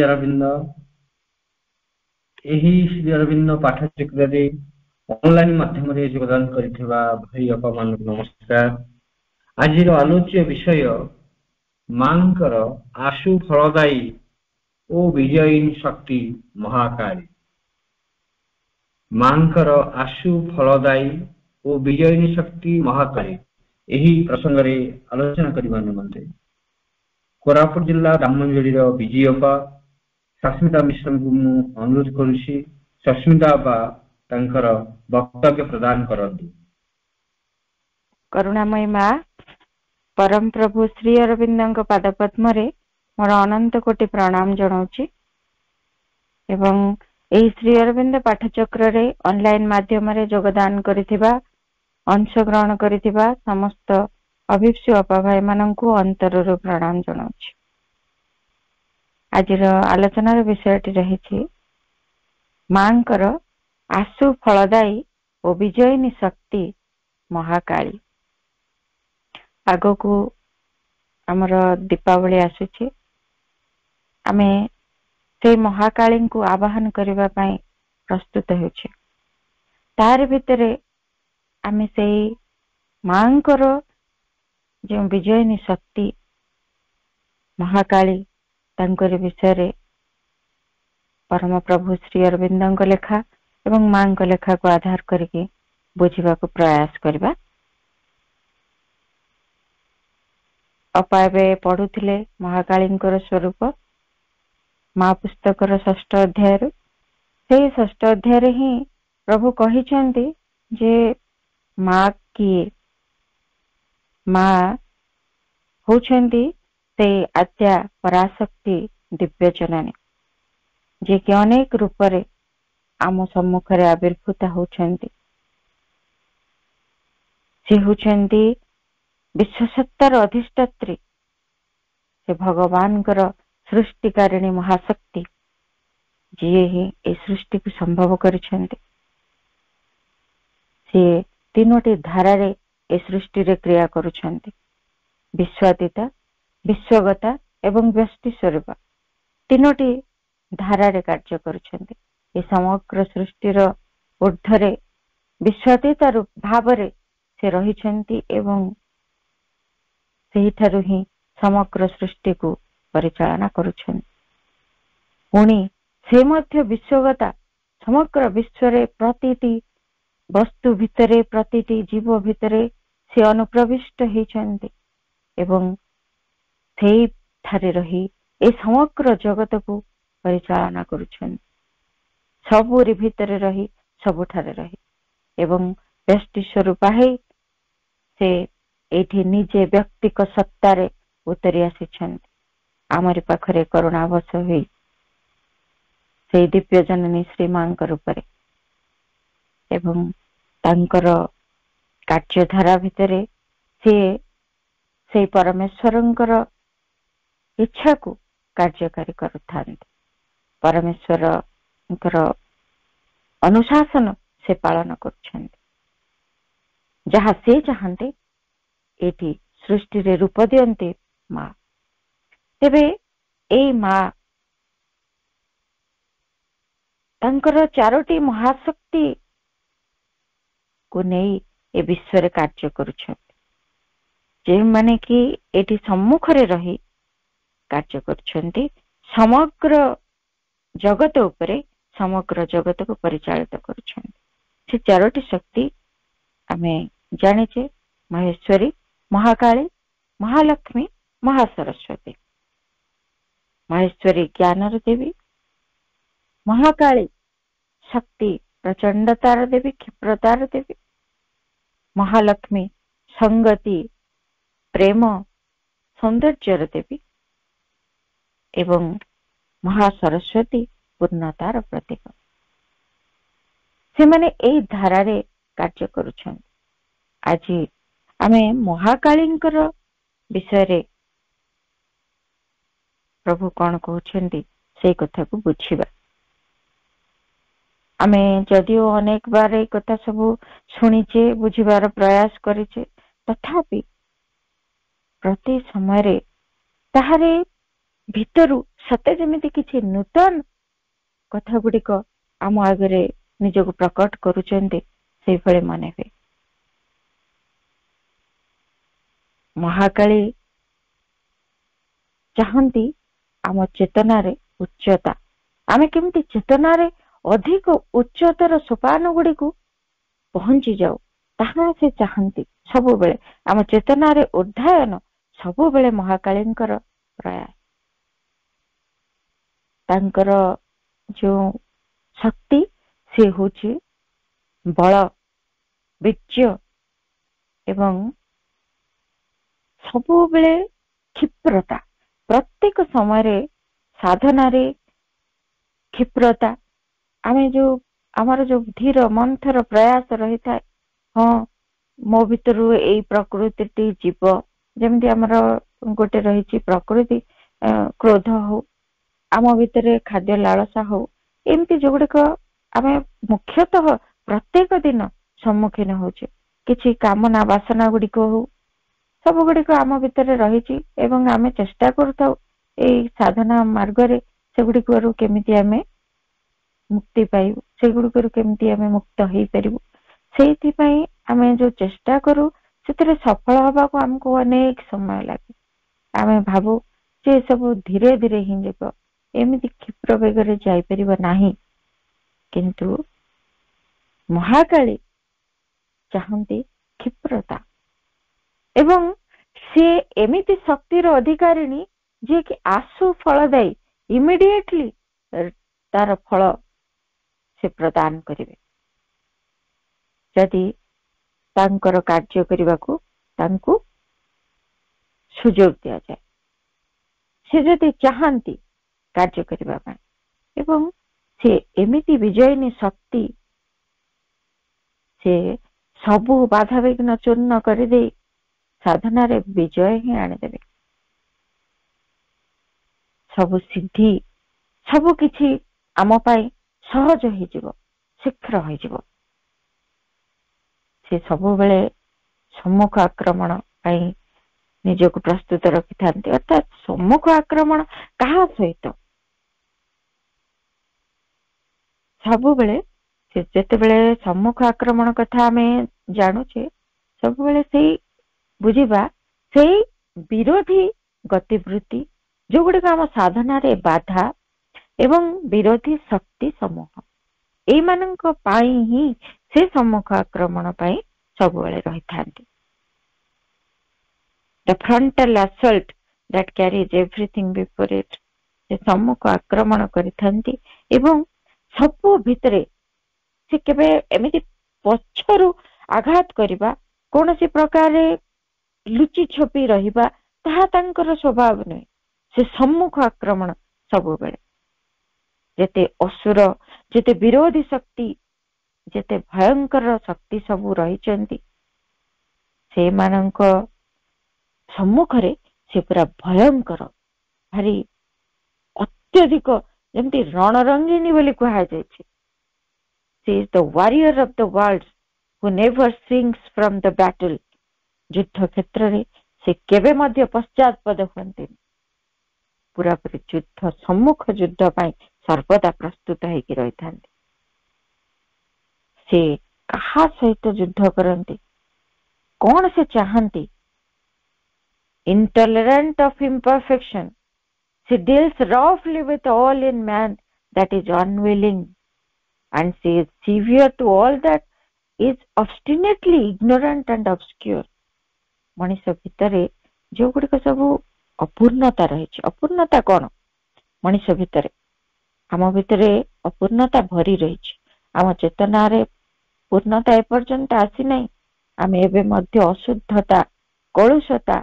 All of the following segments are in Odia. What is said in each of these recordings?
ଶ୍ରୀ ଅରବିନ୍ଦ ଏହି ଶ୍ରୀ ଅରବିନ୍ଦ ପାଠଚକ୍ରରେ ଅନଲାଇନ୍ ମାଧ୍ୟମରେ ଯୋଗଦାନ କରିଥିବା ଭାଇ ଅପାମାନଙ୍କୁ ନମସ୍କାର ଆଜିର ଆଲୋଚ୍ୟ ବିଷୟ ମାଙ୍କର ଆଶୁ ଫଳଦାୟୀ ଓ ବିଜୟିନୀ ଶକ୍ତି ମହାକାଳୀ ମାଙ୍କର ଆଶୁ ଫଳଦାୟୀ ଓ ବିଜୟିନୀ ଶକ୍ତି ମହାକାଳୀ ଏହି ପ୍ରସଙ୍ଗରେ ଆଲୋଚନା କରିବା ନିମନ୍ତେ କୋରାପୁଟ ଜିଲ୍ଲା ରାମମଞ୍ଜୁଳିର ବିଜିଅପା ସସ୍ମିତା ମିଶ୍ରଙ୍କୁ ମୁଁ ଅନୁରୋଧ କରୁଛି ସସ୍ମିତା ବା ତାଙ୍କର ବକ୍ତବ୍ୟ ପ୍ରଦାନ କରନ୍ତୁ କରୁଣାମୟ ମା ପରମ ପ୍ରଭୁ ଶ୍ରୀ ଅରବିନ୍ଦଙ୍କ ପାଦ ପଦ୍ମରେ ମୋର ଅନନ୍ତ କୋଟି ପ୍ରଣାମ ଜଣାଉଛି ଏବଂ ଏହି ଶ୍ରୀ ଅରବିନ୍ଦ ପାଠଚକ୍ରରେ ଅନଲାଇନ୍ ମାଧ୍ୟମରେ ଯୋଗଦାନ କରିଥିବା ଅଂଶଗ୍ରହଣ କରିଥିବା ସମସ୍ତ ଅଭିପ୍ସୁ ଅପଭାଇମାନଙ୍କୁ ଅନ୍ତରରୁ ପ୍ରଣାମ ଜଣାଉଛି ଆଜିର ଆଲୋଚନାର ବିଷୟଟି ରହିଛି ମାଙ୍କର ଆଶୁ ଫଳଦାୟୀ ଓ ବିଜୟିନୀ ଶକ୍ତି ମହାକାଳୀ ଆଗକୁ ଆମର ଦୀପାବଳି ଆସୁଛି ଆମେ ସେଇ ମହାକାଳୀଙ୍କୁ ଆବାହନ କରିବା ପାଇଁ ପ୍ରସ୍ତୁତ ହେଉଛେ ତାରି ଭିତରେ ଆମେ ସେଇ ମାଙ୍କର ଯେଉଁ ବିଜୟିନୀ ଶକ୍ତି ମହାକାଳୀ ତାଙ୍କରି ବିଷୟରେ ପରମପ୍ରଭୁ ଶ୍ରୀ ଅରବିନ୍ଦଙ୍କ ଲେଖା ଏବଂ ମାଙ୍କ ଲେଖାକୁ ଆଧାର କରିକି ବୁଝିବାକୁ ପ୍ରୟାସ କରିବା ଅପା ଏବେ ପଢୁଥିଲେ ମହାକାଳୀଙ୍କର ସ୍ୱରୂପ ମା ପୁସ୍ତକର ଷଷ୍ଠ ଅଧ୍ୟାୟରୁ ସେଇ ଷଷ୍ଠ ଅଧ୍ୟାୟରେ ହିଁ ପ୍ରଭୁ କହିଛନ୍ତି ଯେ ମା କିଏ ମା ହଉଛନ୍ତି તે અચ્ચ્ય પરાસક્તિ દિવ્ય ચેનાને જે કે અનેક રૂપરે આમ સમુખરે आविર્ભુતા હોછંતી જે હોછંતી વિશ્વ સત્તર અધિષ્ઠતરી એ ભગવાનકો સૃષ્ટિકારણી મહાસક્તિ જે એ સૃષ્ટિ કુ સંભવ કરછંતી જે ત્રિનોટી ધારા રે એ સૃષ્ટિ રે ક્રિયા કરુછંતી વિશ્વ હતી ବିଶ୍ୱଗତା ଏବଂ ବ୍ୟସ୍ତି ସ୍ୱରୂପ ତିନୋଟି ଧାରାରେ କାର୍ଯ୍ୟ କରୁଛନ୍ତି ଏ ସମଗ୍ର ସୃଷ୍ଟିର ଉର୍ଦ୍ଧ୍ୱରେ ବିଶ୍ୱତୀତାର ଭାବରେ ସେ ରହିଛନ୍ତି ଏବଂ ସେହିଠାରୁ ହିଁ ସମଗ୍ର ସୃଷ୍ଟିକୁ ପରିଚାଳନା କରୁଛନ୍ତି ପୁଣି ସେ ମଧ୍ୟ ବିଶ୍ୱଗତା ସମଗ୍ର ବିଶ୍ୱରେ ପ୍ରତିଟି ବସ୍ତୁ ଭିତରେ ପ୍ରତିଟି ଜୀବ ଭିତରେ ସେ ଅନୁପ୍ରବିଷ୍ଟ ହେଇଛନ୍ତି ଏବଂ ସେଇଠାରେ ରହି ଏ ସମଗ୍ର ଜଗତକୁ ପରିଚାଳନା କରୁଛନ୍ତି ସବୁରି ଭିତରେ ରହି ସବୁଠାରେ ରହି ଏବଂ ବ୍ୟଷ୍ଟି ସ୍ୱରୂପା ହେଇ ସେ ଏଇଠି ନିଜେ ବ୍ୟକ୍ତିକ ସତ୍ତାରେ ଉତ୍ତରି ଆସିଛନ୍ତି ଆମରି ପାଖରେ କରୁଣା କରୁଣାବଶ ହୋଇ ସେଇ ଦିବ୍ୟ ଜନନୀ ଶ୍ରୀ ମାଙ୍କ ରୂପରେ ଏବଂ ତାଙ୍କର କାର୍ଯ୍ୟଧାରା ଭିତରେ ସିଏ ସେଇ ପରମେଶ୍ୱରଙ୍କର ଇଚ୍ଛାକୁ କାର୍ଯ୍ୟକାରୀ କରୁଥାନ୍ତି ପରମେଶ୍ୱରଙ୍କର ଅନୁଶାସନ ସେ ପାଳନ କରୁଛନ୍ତି ଯାହା ସେ ଚାହାନ୍ତି ଏଠି ସୃଷ୍ଟିରେ ରୂପ ଦିଅନ୍ତି ମା ତେବେ ଏଇ ମା ତାଙ୍କର ଚାରୋଟି ମହାଶକ୍ତି କୁ ନେଇ ଏ ବିଶ୍ୱରେ କାର୍ଯ୍ୟ କରୁଛନ୍ତି ଯେଉଁମାନେ କି ଏଠି ସମ୍ମୁଖରେ ରହି କାର୍ଯ୍ୟ କରୁଛନ୍ତି ସମଗ୍ର ଜଗତ ଉପରେ ସମଗ୍ର ଜଗତକୁ ପରିଚାଳିତ କରୁଛନ୍ତି ସେ ଚାରୋଟି ଶକ୍ତି ଆମେ ଜାଣିଛେ ମହେଶ୍ୱରୀ ମହାକାଳୀ ମହାଲକ୍ଷ୍ମୀ ମହାସରସ୍ୱତୀ ମହେଶ୍ୱରୀ ଜ୍ଞାନର ଦେବୀ ମହାକାଳୀ ଶକ୍ତି ପ୍ରଚଣ୍ଡତାର ଦେବୀ କ୍ଷିପ୍ରତାର ଦେବୀ ମହାଲକ୍ଷ୍ମୀ ସଙ୍ଗତି ପ୍ରେମ ସୌନ୍ଦର୍ଯ୍ୟର ଦେବୀ ଏବଂ ମହା ସରସ୍ଵତୀ ପୂର୍ଣ୍ଣତାର ପ୍ରତୀକ ସେମାନେ ଏଇ ଧାରାରେ କାର୍ଯ୍ୟ କରୁଛନ୍ତି ଆଜି ଆମେ ମହାକାଳୀଙ୍କର ବିଷୟରେ ପ୍ରଭୁ କଣ କହୁଛନ୍ତି ସେଇ କଥାକୁ ବୁଝିବା ଆମେ ଯଦିଓ ଅନେକ ବାର ଏଇ କଥା ସବୁ ଶୁଣିଛେ ବୁଝିବାର ପ୍ରୟାସ କରିଛେ ତଥାପି ପ୍ରତି ସମୟରେ ତାହାରେ ଭିତରୁ ସତେ ଯେମିତି କିଛି ନୂତନ କଥା ଗୁଡିକ ଆମ ଆଗରେ ନିଜକୁ ପ୍ରକଟ କରୁଛନ୍ତି ସେଇଭଳି ମନେ ହୁଏ ମହାକାଳୀ ଚାହାନ୍ତି ଆମ ଚେତନାରେ ଉଚ୍ଚତା ଆମେ କେମିତି ଚେତନାରେ ଅଧିକ ଉଚ୍ଚତାର ସୋପାନ ଗୁଡିକୁ ପହଞ୍ଚି ଯାଉ ତାହା ସେ ଚାହାନ୍ତି ସବୁବେଳେ ଆମ ଚେତନାରେ ଉର୍ଦ୍ଧାୟନ ସବୁବେଳେ ମହାକାଳୀଙ୍କର ପ୍ରୟାସ ତାଙ୍କର ଯୋଉ ଶକ୍ତି ସେ ହଉଛି ବଳ ବୀର୍ଯ୍ୟ ଏବଂ ସବୁବେଳେ କ୍ଷିପ୍ରତା ପ୍ରତ୍ୟେକ ସମୟରେ ସାଧନାରେ କ୍ଷିପ୍ରତା ଆମେ ଯୋଉ ଆମର ଯୋଉ ଧୀର ମନ୍ଥର ପ୍ରୟାସ ରହିଥାଏ ହଁ ମୋ ଭିତରୁ ଏଇ ପ୍ରକୃତିଟି ଯିବ ଯେମିତି ଆମର ଗୋଟେ ରହିଛି ପ୍ରକୃତି କ୍ରୋଧ ହଉ ଆମ ଭିତରେ ଖାଦ୍ୟ ଲାଳସା ହଉ ଏମିତି ଯୋଉ ଗୁଡିକ ଆମେ ମୁଖ୍ୟତଃ ପ୍ରତ୍ୟେକ ଦିନ ସମ୍ମୁଖୀନ ହଉଛେ କିଛି କାମନା ବାସନା ଗୁଡିକ ହଉ ସବୁ ଗୁଡିକ ଆମ ଭିତରେ ରହିଛି ଏବଂ ଆମେ ଚେଷ୍ଟା କରୁଥାଉ ଏଇ ସାଧନା ମାର୍ଗରେ ସେଗୁଡିକରୁ କେମିତି ଆମେ ମୁକ୍ତି ପାଇବୁ ସେଗୁଡିକରୁ କେମିତି ଆମେ ମୁକ୍ତ ହେଇପାରିବୁ ସେଇଥିପାଇଁ ଆମେ ଯୋଉ ଚେଷ୍ଟା କରୁ ସେଥିରେ ସଫଳ ହବାକୁ ଆମକୁ ଅନେକ ସମୟ ଲାଗେ ଆମେ ଭାବୁ ଯେ ଏସବୁ ଧୀରେ ଧୀରେ ହିଁ ଯିବ ଏମିତି କ୍ଷିପ୍ର ବେଗରେ ଯାଇପାରିବ ନାହିଁ କିନ୍ତୁ ମହାକାଳୀ ଚାହାନ୍ତି କ୍ଷିପ୍ରତା ଏବଂ ସେ ଏମିତି ଶକ୍ତିର ଅଧିକାରିଣୀ ଯିଏକି ଆଶୁ ଫଳଦାୟୀ ଇମିଡିଏଟଲି ତାର ଫଳ ସେ ପ୍ରଦାନ କରିବେ ଯଦି ତାଙ୍କର କାର୍ଯ୍ୟ କରିବାକୁ ତାଙ୍କୁ ସୁଯୋଗ ଦିଆଯାଏ ସେ ଯଦି ଚାହାନ୍ତି କାର୍ଯ୍ୟ କରିବା ପାଇଁ ଏବଂ ସେ ଏମିତି ବିଜୟିନୀ ଶକ୍ତି ସେ ସବୁ ବାଧାବିଘ୍ନ ଚୂର୍ଣ୍ଣ କରିଦେଇ ସାଧନାରେ ବିଜୟ ହିଁ ଆଣିଦେବେ ସବୁ ସିଦ୍ଧି ସବୁ କିଛି ଆମ ପାଇଁ ସହଜ ହେଇଯିବ ଶୀଘ୍ର ହେଇଯିବ ସେ ସବୁବେଳେ ସମ୍ମୁଖ ଆକ୍ରମଣ ପାଇଁ ନିଜକୁ ପ୍ରସ୍ତୁତ ରଖିଥାନ୍ତି ଅର୍ଥାତ୍ ସମ୍ମୁଖ ଆକ୍ରମଣ କାହା ସହିତ ସବୁବେଳେ ଯେତେବେଳେ ସମ୍ମୁଖ ଆକ୍ରମଣ କଥା ଆମେ ଜାଣୁଛେ ସବୁବେଳେ ସେଇ ବୁଝିବା ସେଇ ବିରୋଧୀ ଗତିବୃତ୍ତି ଯୋଉଗୁଡିକ ଆମ ସାଧନାରେ ବାଧା ଏବଂ ବିରୋଧୀ ଶକ୍ତି ସମୂହ ଏଇମାନଙ୍କ ପାଇଁ ହିଁ ସେ ସମ୍ମୁଖ ଆକ୍ରମଣ ପାଇଁ ସବୁବେଳେ ରହିଥାନ୍ତି ସେ ସମ୍ମୁଖ ଆକ୍ରମଣ କରିଥାନ୍ତି ଏବଂ ସବୁ ଭିତରେ ସେ କେବେ ଏମିତି ପଛରୁ ଆଘାତ କରିବା କୌଣସି ପ୍ରକାରେ ଲୁଚି ଛପି ରହିବା ତାହା ତାଙ୍କର ସ୍ୱଭାବ ନୁହେଁ ସେ ସମ୍ମୁଖ ଆକ୍ରମଣ ସବୁବେଳେ ଯେତେ ଅସୁର ଯେତେ ବିରୋଧୀ ଶକ୍ତି ଯେତେ ଭୟଙ୍କର ଶକ୍ତି ସବୁ ରହିଛନ୍ତି ସେମାନଙ୍କ ସମ୍ମୁଖରେ ସେ ପୁରା ଭୟଙ୍କର ଭାରି ଅତ୍ୟଧିକ જેમથી રણરંગીની ବୋଲି કહેવાય છે she is the warrior of the world who never swings from the battle ଯୁଦ୍ଧ କ୍ଷେତ୍ରରେ ସେ କେବେ ମଧ୍ୟ ପଶ୍ଚାତ୍ପଦ ହୁଅନ୍ତିନି ପୁରାପୁରି ଯୁଦ୍ଧ ସମ୍ମୁଖ ଯୁଦ୍ଧ ପାଇଁ ସର୍ବଦା ପ୍ରସ୍ତୁତ ହେଇକି ରହିଥାନ୍ତି ସେ କାହା ସହିତ ଯୁଦ୍ଧ କରନ୍ତି କ'ଣ ସେ ଚାହାନ୍ତି intolerant of imperfection she deals roughly with all in man that is unwilling and she is severe to all that is obstinately ignorant and obscure ମଣିଷ ଭିତରେ ଯେଉଁଗୁଡ଼ିକ ସବୁ ଅପୂର୍ଣ୍ଣତା ରହିଛି ଅପୂର୍ଣ୍ଣତା କ'ଣ ମଣିଷ ଭିତରେ ଆମ ଭିତରେ ଅପୂର୍ଣ୍ଣତା ଭରି ରହିଛି ଆମ ଚେତନାରେ ପୂର୍ଣ୍ଣତା ଏପର୍ଯ୍ୟନ୍ତ ଆସିନାହିଁ ଆମେ ଏବେ ମଧ୍ୟ ଅଶୁଦ୍ଧତା କଳୁଷତା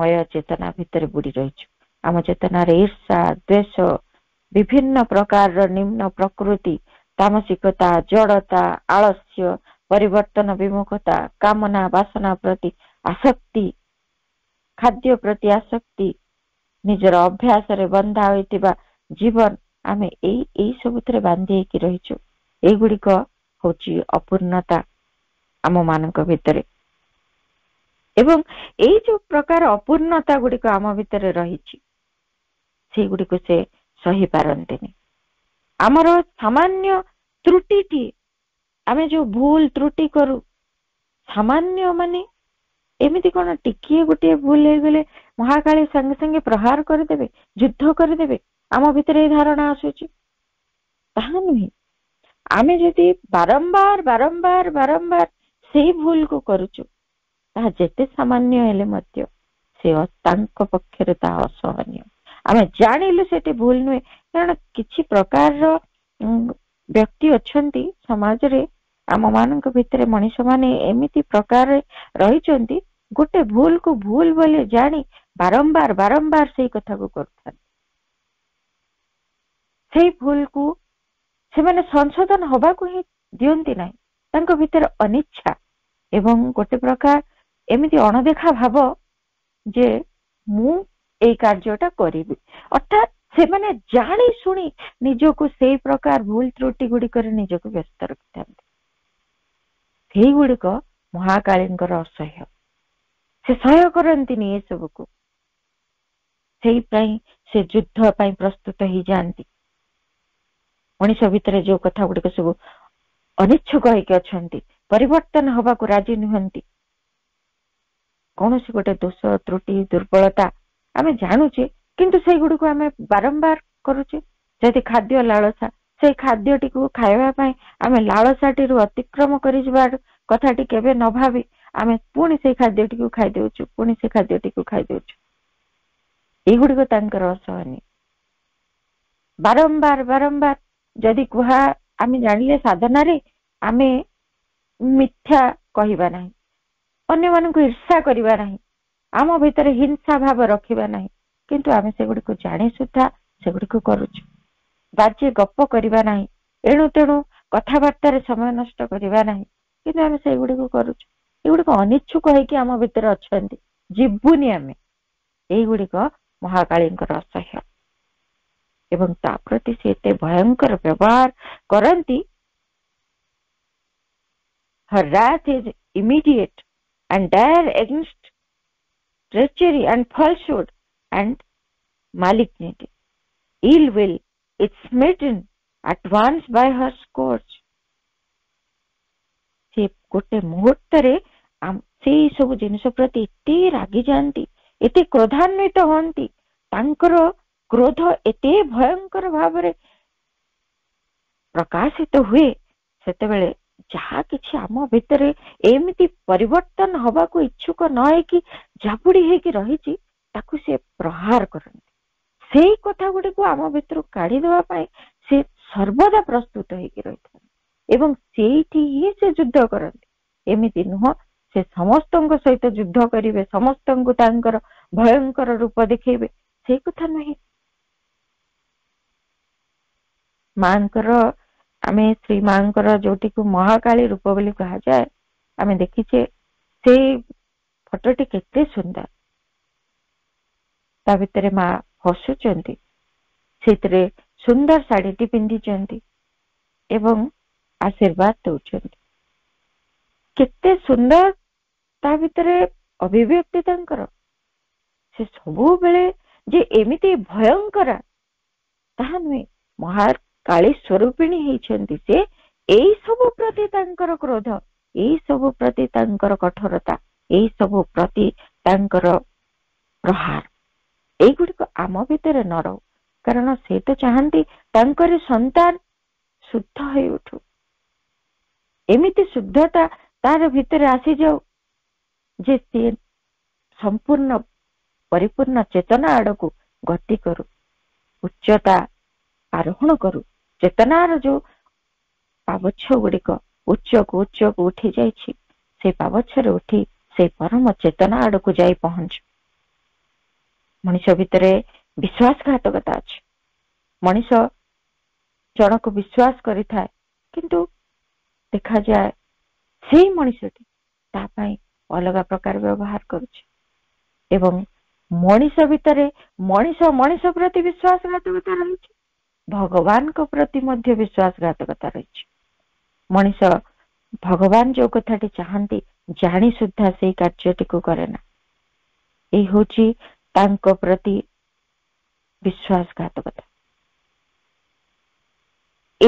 ମୟ ଚେତନା ଭିତରେ ବୁଡ଼ି ରହିଛୁ ଆମ ଚେତନାରେ ଈର୍ଷା ଦ୍ୱେଷ ବିଭିନ୍ନ ପ୍ରକାରର ନିମ୍ନ ପ୍ରକୃତି ତାମସିକତା ଜଡତା ଆଳସ୍ୟ ପରିବର୍ତ୍ତନ ବିମୁଖତା କାମନା ବାସନା ପ୍ରତି ଆସକ୍ତି ଖାଦ୍ୟ ପ୍ରତି ଆସକ୍ତି ନିଜର ଅଭ୍ୟାସରେ ବନ୍ଧା ହୋଇଥିବା ଜୀବନ ଆମେ ଏଇ ଏଇ ସବୁଥିରେ ବାନ୍ଧି ହେଇକି ରହିଛୁ ଏଇଗୁଡିକ ହଉଛି ଅପୂର୍ଣ୍ଣତା ଆମ ମାନଙ୍କ ଭିତରେ ଏବଂ ଏଇ ଯୋଉ ପ୍ରକାର ଅପୂର୍ଣ୍ଣତା ଗୁଡିକ ଆମ ଭିତରେ ରହିଛି ସେଗୁଡ଼ିକୁ ସେ ସହିପାରନ୍ତିନି ଆମର ସାମାନ୍ୟ ତ୍ରୁଟିଟି ଆମେ ଯୋଉ ଭୁଲ ତ୍ରୁଟି କରୁ ସାମାନ୍ୟ ମାନେ ଏମିତି କ'ଣ ଟିକିଏ ଗୋଟିଏ ଭୁଲ ହେଇଗଲେ ମହାକାଳୀ ସାଙ୍ଗେ ସାଙ୍ଗେ ପ୍ରହାର କରିଦେବେ ଯୁଦ୍ଧ କରିଦେବେ ଆମ ଭିତରେ ଏଇ ଧାରଣା ଆସୁଛି ତାହା ନୁହେଁ ଆମେ ଯଦି ବାରମ୍ବାର ବାରମ୍ବାର ବାରମ୍ବାର ସେଇ ଭୁଲକୁ କରୁଛୁ ତାହା ଯେତେ ସାମାନ୍ୟ ହେଲେ ମଧ୍ୟ ସେ ତାଙ୍କ ପକ୍ଷରେ ତାହା ଅସହନୀୟ ଆମେ ଜାଣିଲୁ ସେଠି ଭୁଲ ନୁହେଁ କାରଣ କିଛି ପ୍ରକାରର ବ୍ୟକ୍ତି ଅଛନ୍ତି ସମାଜରେ ଆମମାନଙ୍କ ଭିତରେ ମଣିଷ ମାନେ ଏମିତି ପ୍ରକାର ରହିଛନ୍ତି ଗୋଟେ ଭୁଲକୁ ଭୁଲ ବୋଲି ଜାଣି ବାରମ୍ବାର ବାରମ୍ବାର ସେଇ କଥାକୁ କରୁଥାନ୍ତି ସେଇ ଭୁଲକୁ ସେମାନେ ସଂଶୋଧନ ହବାକୁ ହିଁ ଦିଅନ୍ତି ନାହିଁ ତାଙ୍କ ଭିତରେ ଅନିଚ୍ଛା ଏବଂ ଗୋଟେ ପ୍ରକାର ଏମିତି ଅଣଦେଖା ଭାବ ଯେ ମୁଁ ଏଇ କାର୍ଯ୍ୟଟା କରିବି ଅର୍ଥାତ୍ ସେମାନେ ଜାଣି ଶୁଣି ନିଜକୁ ସେଇ ପ୍ରକାର ଭୁଲ ତ୍ରୁଟି ଗୁଡ଼ିକରେ ନିଜକୁ ବ୍ୟସ୍ତ ରଖିଥାନ୍ତି ସେଇଗୁଡ଼ିକ ମହାକାଳୀଙ୍କର ଅସହ୍ୟ ସେ ସହ୍ୟ କରନ୍ତିନି ଏସବୁକୁ ସେଇପାଇଁ ସେ ଯୁଦ୍ଧ ପାଇଁ ପ୍ରସ୍ତୁତ ହେଇଯାଆନ୍ତି ମଣିଷ ଭିତରେ ଯୋଉ କଥା ଗୁଡ଼ିକ ସବୁ ଅନିଚ୍ଛୁକ ହେଇକି ଅଛନ୍ତି ପରିବର୍ତ୍ତନ ହବାକୁ ରାଜି ନୁହନ୍ତି କୌଣସି ଗୋଟେ ଦୋଷ ତ୍ରୁଟି ଦୁର୍ବଳତା ଆମେ ଜାଣୁଛେ କିନ୍ତୁ ସେଇଗୁଡ଼ିକୁ ଆମେ ବାରମ୍ବାର କରୁଛେ ଯଦି ଖାଦ୍ୟ ଲାଳସା ସେଇ ଖାଦ୍ୟଟିକୁ ଖାଇବା ପାଇଁ ଆମେ ଲାଳସାଟିରୁ ଅତିକ୍ରମ କରିଯିବାର କଥାଟି କେବେ ନ ଭାବି ଆମେ ପୁଣି ସେଇ ଖାଦ୍ୟଟିକୁ ଖାଇଦେଉଛୁ ପୁଣି ସେ ଖାଦ୍ୟଟିକୁ ଖାଇଦେଉଛୁ ଏଇଗୁଡ଼ିକ ତାଙ୍କର ଅସହନୀୟ ବାରମ୍ବାର ବାରମ୍ବାର ଯଦି କୁହା ଆମେ ଜାଣିଲେ ସାଧନାରେ ଆମେ ମିଥ୍ୟା କହିବା ନାହିଁ ଅନ୍ୟମାନଙ୍କୁ ଈର୍ଷା କରିବା ନାହିଁ ଆମ ଭିତରେ ହିଂସା ଭାବ ରଖିବା ନାହିଁ କିନ୍ତୁ ଆମେ ସେଗୁଡିକୁ ଜାଣି ସୁଦ୍ଧା ସେଗୁଡିକୁ କରୁଛୁ ବାଜି ଗପ କରିବା ନାହିଁ ଏଣୁ ତେଣୁ କଥାବାର୍ତ୍ତାରେ ସମୟ ନଷ୍ଟ କରିବା ନାହିଁ କିନ୍ତୁ ଆମେ ସେଗୁଡିକୁ କରୁଛୁ ଏଗୁଡିକ ଅନିଚ୍ଛୁକ ହେଇକି ଆମ ଭିତରେ ଅଛନ୍ତି ଯିବୁନି ଆମେ ଏଇଗୁଡିକ ମହାକାଳୀଙ୍କର ଅସହ୍ୟ ଏବଂ ତା ପ୍ରତି ସେ ଏତେ ଭୟଙ୍କର ବ୍ୟବହାର କରନ୍ତି her wrath is immediate and dire against treachery and falsehood and malignity. Ill will is smitten at once by her scourge. ସେ ଗୋଟେ ମୁହୂର୍ତ୍ତରେ ସେଇ ସବୁ ଜିନିଷ ପ୍ରତି ଏତେ ରାଗି ଯାଆନ୍ତି ଏତେ କ୍ରୋଧାନ୍ୱିତ ହୁଅନ୍ତି ତାଙ୍କର କ୍ରୋଧ ଏତେ ଭୟଙ୍କର ଭାବରେ ପ୍ରକାଶିତ ହୁଏ ସେତେବେଳେ ଯାହା କିଛି ଆମ ଭିତରେ ଏମିତି ପରିବର୍ତ୍ତନ ହବାକୁ ଇଚ୍ଛୁକ ନ ହେଇକି ଜାବୁଡି ହେଇକି ରହିଛି ତାକୁ ସେ ପ୍ରହାର କରନ୍ତି ସେଇ କଥା ଗୁଡିକୁ ଆମ ଭିତରୁ କାଢି ଦେବା ପାଇଁ ସେ ସର୍ବଦା ପ୍ରସ୍ତୁତ ହେଇକି ରହିଥାନ୍ତି ଏବଂ ସେଇଠି ହିଁ ସେ ଯୁଦ୍ଧ କରନ୍ତି ଏମିତି ନୁହଁ ସେ ସମସ୍ତଙ୍କ ସହିତ ଯୁଦ୍ଧ କରିବେ ସମସ୍ତଙ୍କୁ ତାଙ୍କର ଭୟଙ୍କର ରୂପ ଦେଖେଇବେ ସେ କଥା ନୁହେଁ ମାଙ୍କର আমি শ্রী মাঙ্কার জ্যোতিକୁ মহাকালী রূপ বলি কহা যায় আমি দেখিছে সেই ফটোটি কত্তে সুন্দর তা ভিতরে মা হাসুচନ୍ତି সেইতরে সুন্দর শাড়িটি পিন্দিচନ୍ତି এবং আশীর্বাদ তেউচନ୍ତି কত্তে সুন্দর তা ভিতরে অভিব্যক্ততাংকর সে সবোবেলে যে এমনিতি ভয়ঙ্করা তাহানোই মহাকালী କାଳୀ ସ୍ୱରୂପିଣୀ ହେଇଛନ୍ତି ସେ ଏଇ ସବୁ ପ୍ରତି ତାଙ୍କର କ୍ରୋଧ ଏଇ ସବୁ ପ୍ରତି ତାଙ୍କର କଠୋରତା ଏଇ ସବୁ ପ୍ରତି ତାଙ୍କର ପ୍ରହାର ଏଇଗୁଡିକ ଆମ ଭିତରେ ନ ରହୁ କାରଣ ସେ ତ ଚାହାନ୍ତି ତାଙ୍କର ସନ୍ତାନ ଶୁଦ୍ଧ ହେଇ ଉଠୁ ଏମିତି ଶୁଦ୍ଧତା ତାର ଭିତରେ ଆସିଯାଉ ଯେ ସିଏ ସମ୍ପୂର୍ଣ୍ଣ ପରିପୂର୍ଣ୍ଣ ଚେତନା ଆଡକୁ ଗତି କରୁ ଉଚ୍ଚତା ଆରୋହଣ କରୁ ଚେତନାର ଯୋଉ ପାବଚ୍ଛ ଗୁଡିକ ଉଚ୍ଚକୁ ଉଚ୍ଚକୁ ଉଠି ଯାଇଛି ସେ ପାବଚ୍ଛରେ ଉଠି ସେ ପରମ ଚେତନା ଆଡକୁ ଯାଇ ପହଞ୍ଚ ମଣିଷ ଭିତରେ ବିଶ୍ୱାସଘାତକତା ଅଛି ମଣିଷ ଜଣକୁ ବିଶ୍ୱାସ କରିଥାଏ କିନ୍ତୁ ଦେଖାଯାଏ ସେଇ ମଣିଷଟି ତା ପାଇଁ ଅଲଗା ପ୍ରକାର ବ୍ୟବହାର କରୁଛି ଏବଂ ମଣିଷ ଭିତରେ ମଣିଷ ମଣିଷ ପ୍ରତି ବିଶ୍ୱାସଘାତକତା ରହିଛି ଭଗବାନଙ୍କ ପ୍ରତି ମଧ୍ୟ ବିଶ୍ୱାସଘାତକତା ରହିଛି ମଣିଷ ଭଗବାନ ଯୋଉ କଥାଟି ଚାହାନ୍ତି ଜାଣି ସୁଦ୍ଧା ସେଇ କାର୍ଯ୍ୟଟିକୁ କରେ ନା ଏଇ ହଉଛି ତାଙ୍କ ପ୍ରତି ବିଶ୍ୱାସଘାତକତା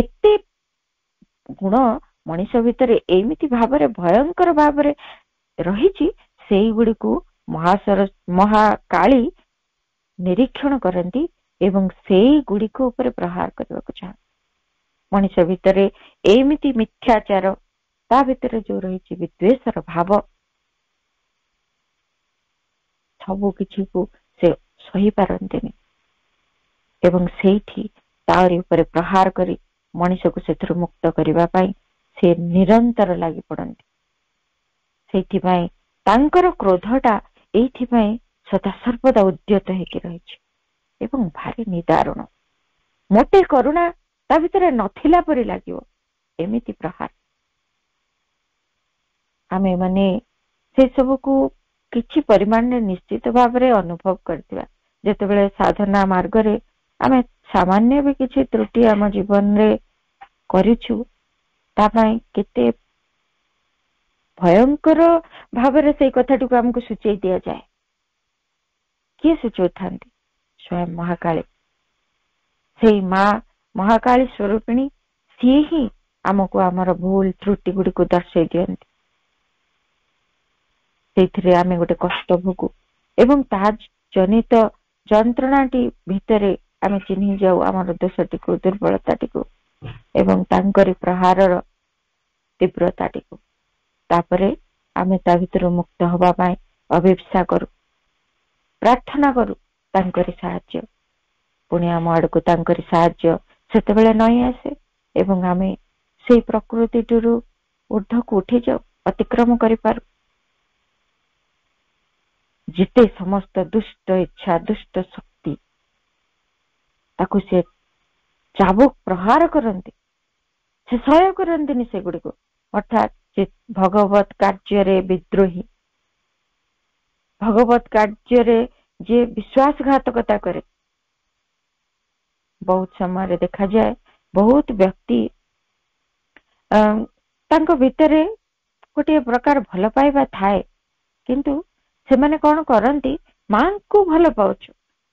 ଏତେ ଗୁଣ ମଣିଷ ଭିତରେ ଏମିତି ଭାବରେ ଭୟଙ୍କର ଭାବରେ ରହିଛି ସେଇଗୁଡିକୁ ମହାସର ମହାକାଳୀ ନିରୀକ୍ଷଣ କରନ୍ତି ଏବଂ ସେଇ ଗୁଡିକ ଉପରେ ପ୍ରହାର କରିବାକୁ ଚାହେଁ ମଣିଷ ଭିତରେ ଏମିତି ମିଥ୍ୟାଚାର ତା ଭିତରେ ଯୋଉ ରହିଛି ବିଦ୍ୱେଷର ଭାବ ସବୁ କିଛିକୁ ସେ ସହିପାରନ୍ତିନି ଏବଂ ସେଇଠି ତାରି ଉପରେ ପ୍ରହାର କରି ମଣିଷକୁ ସେଥିରୁ ମୁକ୍ତ କରିବା ପାଇଁ ସେ ନିରନ୍ତର ଲାଗି ପଡନ୍ତି ସେଇଥିପାଇଁ ତାଙ୍କର କ୍ରୋଧଟା ଏଇଥିପାଇଁ ସଦାସର୍ବଦା ଉଦ୍ୟତ ହେଇକି ରହିଛି ଏବଂ ଭାରି ନିଦାରୁଣ ମୋଟେ କରୁଣା ତା ଭିତରେ ନଥିଲା ପରି ଲାଗିବ ଏମିତି ପ୍ରହାର ଆମେମାନେ ସେସବୁକୁ କିଛି ପରିମାଣରେ ନିଶ୍ଚିତ ଭାବରେ ଅନୁଭବ କରିଥିବା ଯେତେବେଳେ ସାଧନା ମାର୍ଗରେ ଆମେ ସାମାନ୍ୟ ବି କିଛି ତ୍ରୁଟି ଆମ ଜୀବନରେ କରିଛୁ ତା ପାଇଁ କେତେ ଭୟଙ୍କର ଭାବରେ ସେଇ କଥାଟିକୁ ଆମକୁ ସୂଚେଇ ଦିଆଯାଏ କିଏ ସୂଚଉଥାନ୍ତି स्वयं ମହାକାଳୀ ସେଇ ମା ମହାକାଳୀ ସ୍ୱରୂପିଣୀ ସିଏ ହିଁ ଆମକୁ ଆମର ଭୁଲ ତ୍ରୁଟି ଗୁଡ଼ିକୁ ଦର୍ଶାଇ ଦିଅନ୍ତି ସେଇଥିରେ ଆମେ ଗୋଟେ କଷ୍ଟ ଭୋଗୁ ଏବଂ ତାହା ଜନିତ ଯନ୍ତ୍ରଣାଟି ଭିତରେ ଆମେ ଚିହ୍ନି ଯାଉ ଆମର ଦୋଷଟିକୁ ଦୁର୍ବଳତାଟିକୁ ଏବଂ ତାଙ୍କରି ପ୍ରହାରର ତୀବ୍ରତାଟିକୁ ତାପରେ ଆମେ ତା ଭିତରୁ ମୁକ୍ତ ହବା ପାଇଁ ଅଭିପ୍ସା କରୁ ପ୍ରାର୍ଥନା କରୁ ତାଙ୍କରି ସାହାଯ୍ୟ ପୁଣି ଆମ ଆଡକୁ ତାଙ୍କରି ସାହାଯ୍ୟ ସେତେବେଳେ ନଇ ଆସେ ଏବଂ ଆମେ ସେଇ ପ୍ରକୃତିଠାରୁ ଉର୍ଦ୍ଧକୁ ଉଠିଯାଉ ଅତିକ୍ରମ କରିପାରୁ ଯେତେ ସମସ୍ତ ଦୁଷ୍ଟ ଇଚ୍ଛା ଦୁଷ୍ଟ ଶକ୍ତି ତାକୁ ସେ ଚାବୁକ ପ୍ରହାର କରନ୍ତି ସେ ସହ୍ୟ କରନ୍ତିନି ସେଗୁଡିକୁ ଅର୍ଥାତ୍ ସେ ଭଗବତ କାର୍ଯ୍ୟରେ ବିଦ୍ରୋହୀ ଭଗବତ କାର୍ଯ୍ୟରେ जे विश्वासघातकता करे बहुत समय देखा जाए बहुत व्यक्ति भितरे गोटे प्रकार भल पाइबा थाए किंतु सेमाने कौन करती मां को भल पाऊ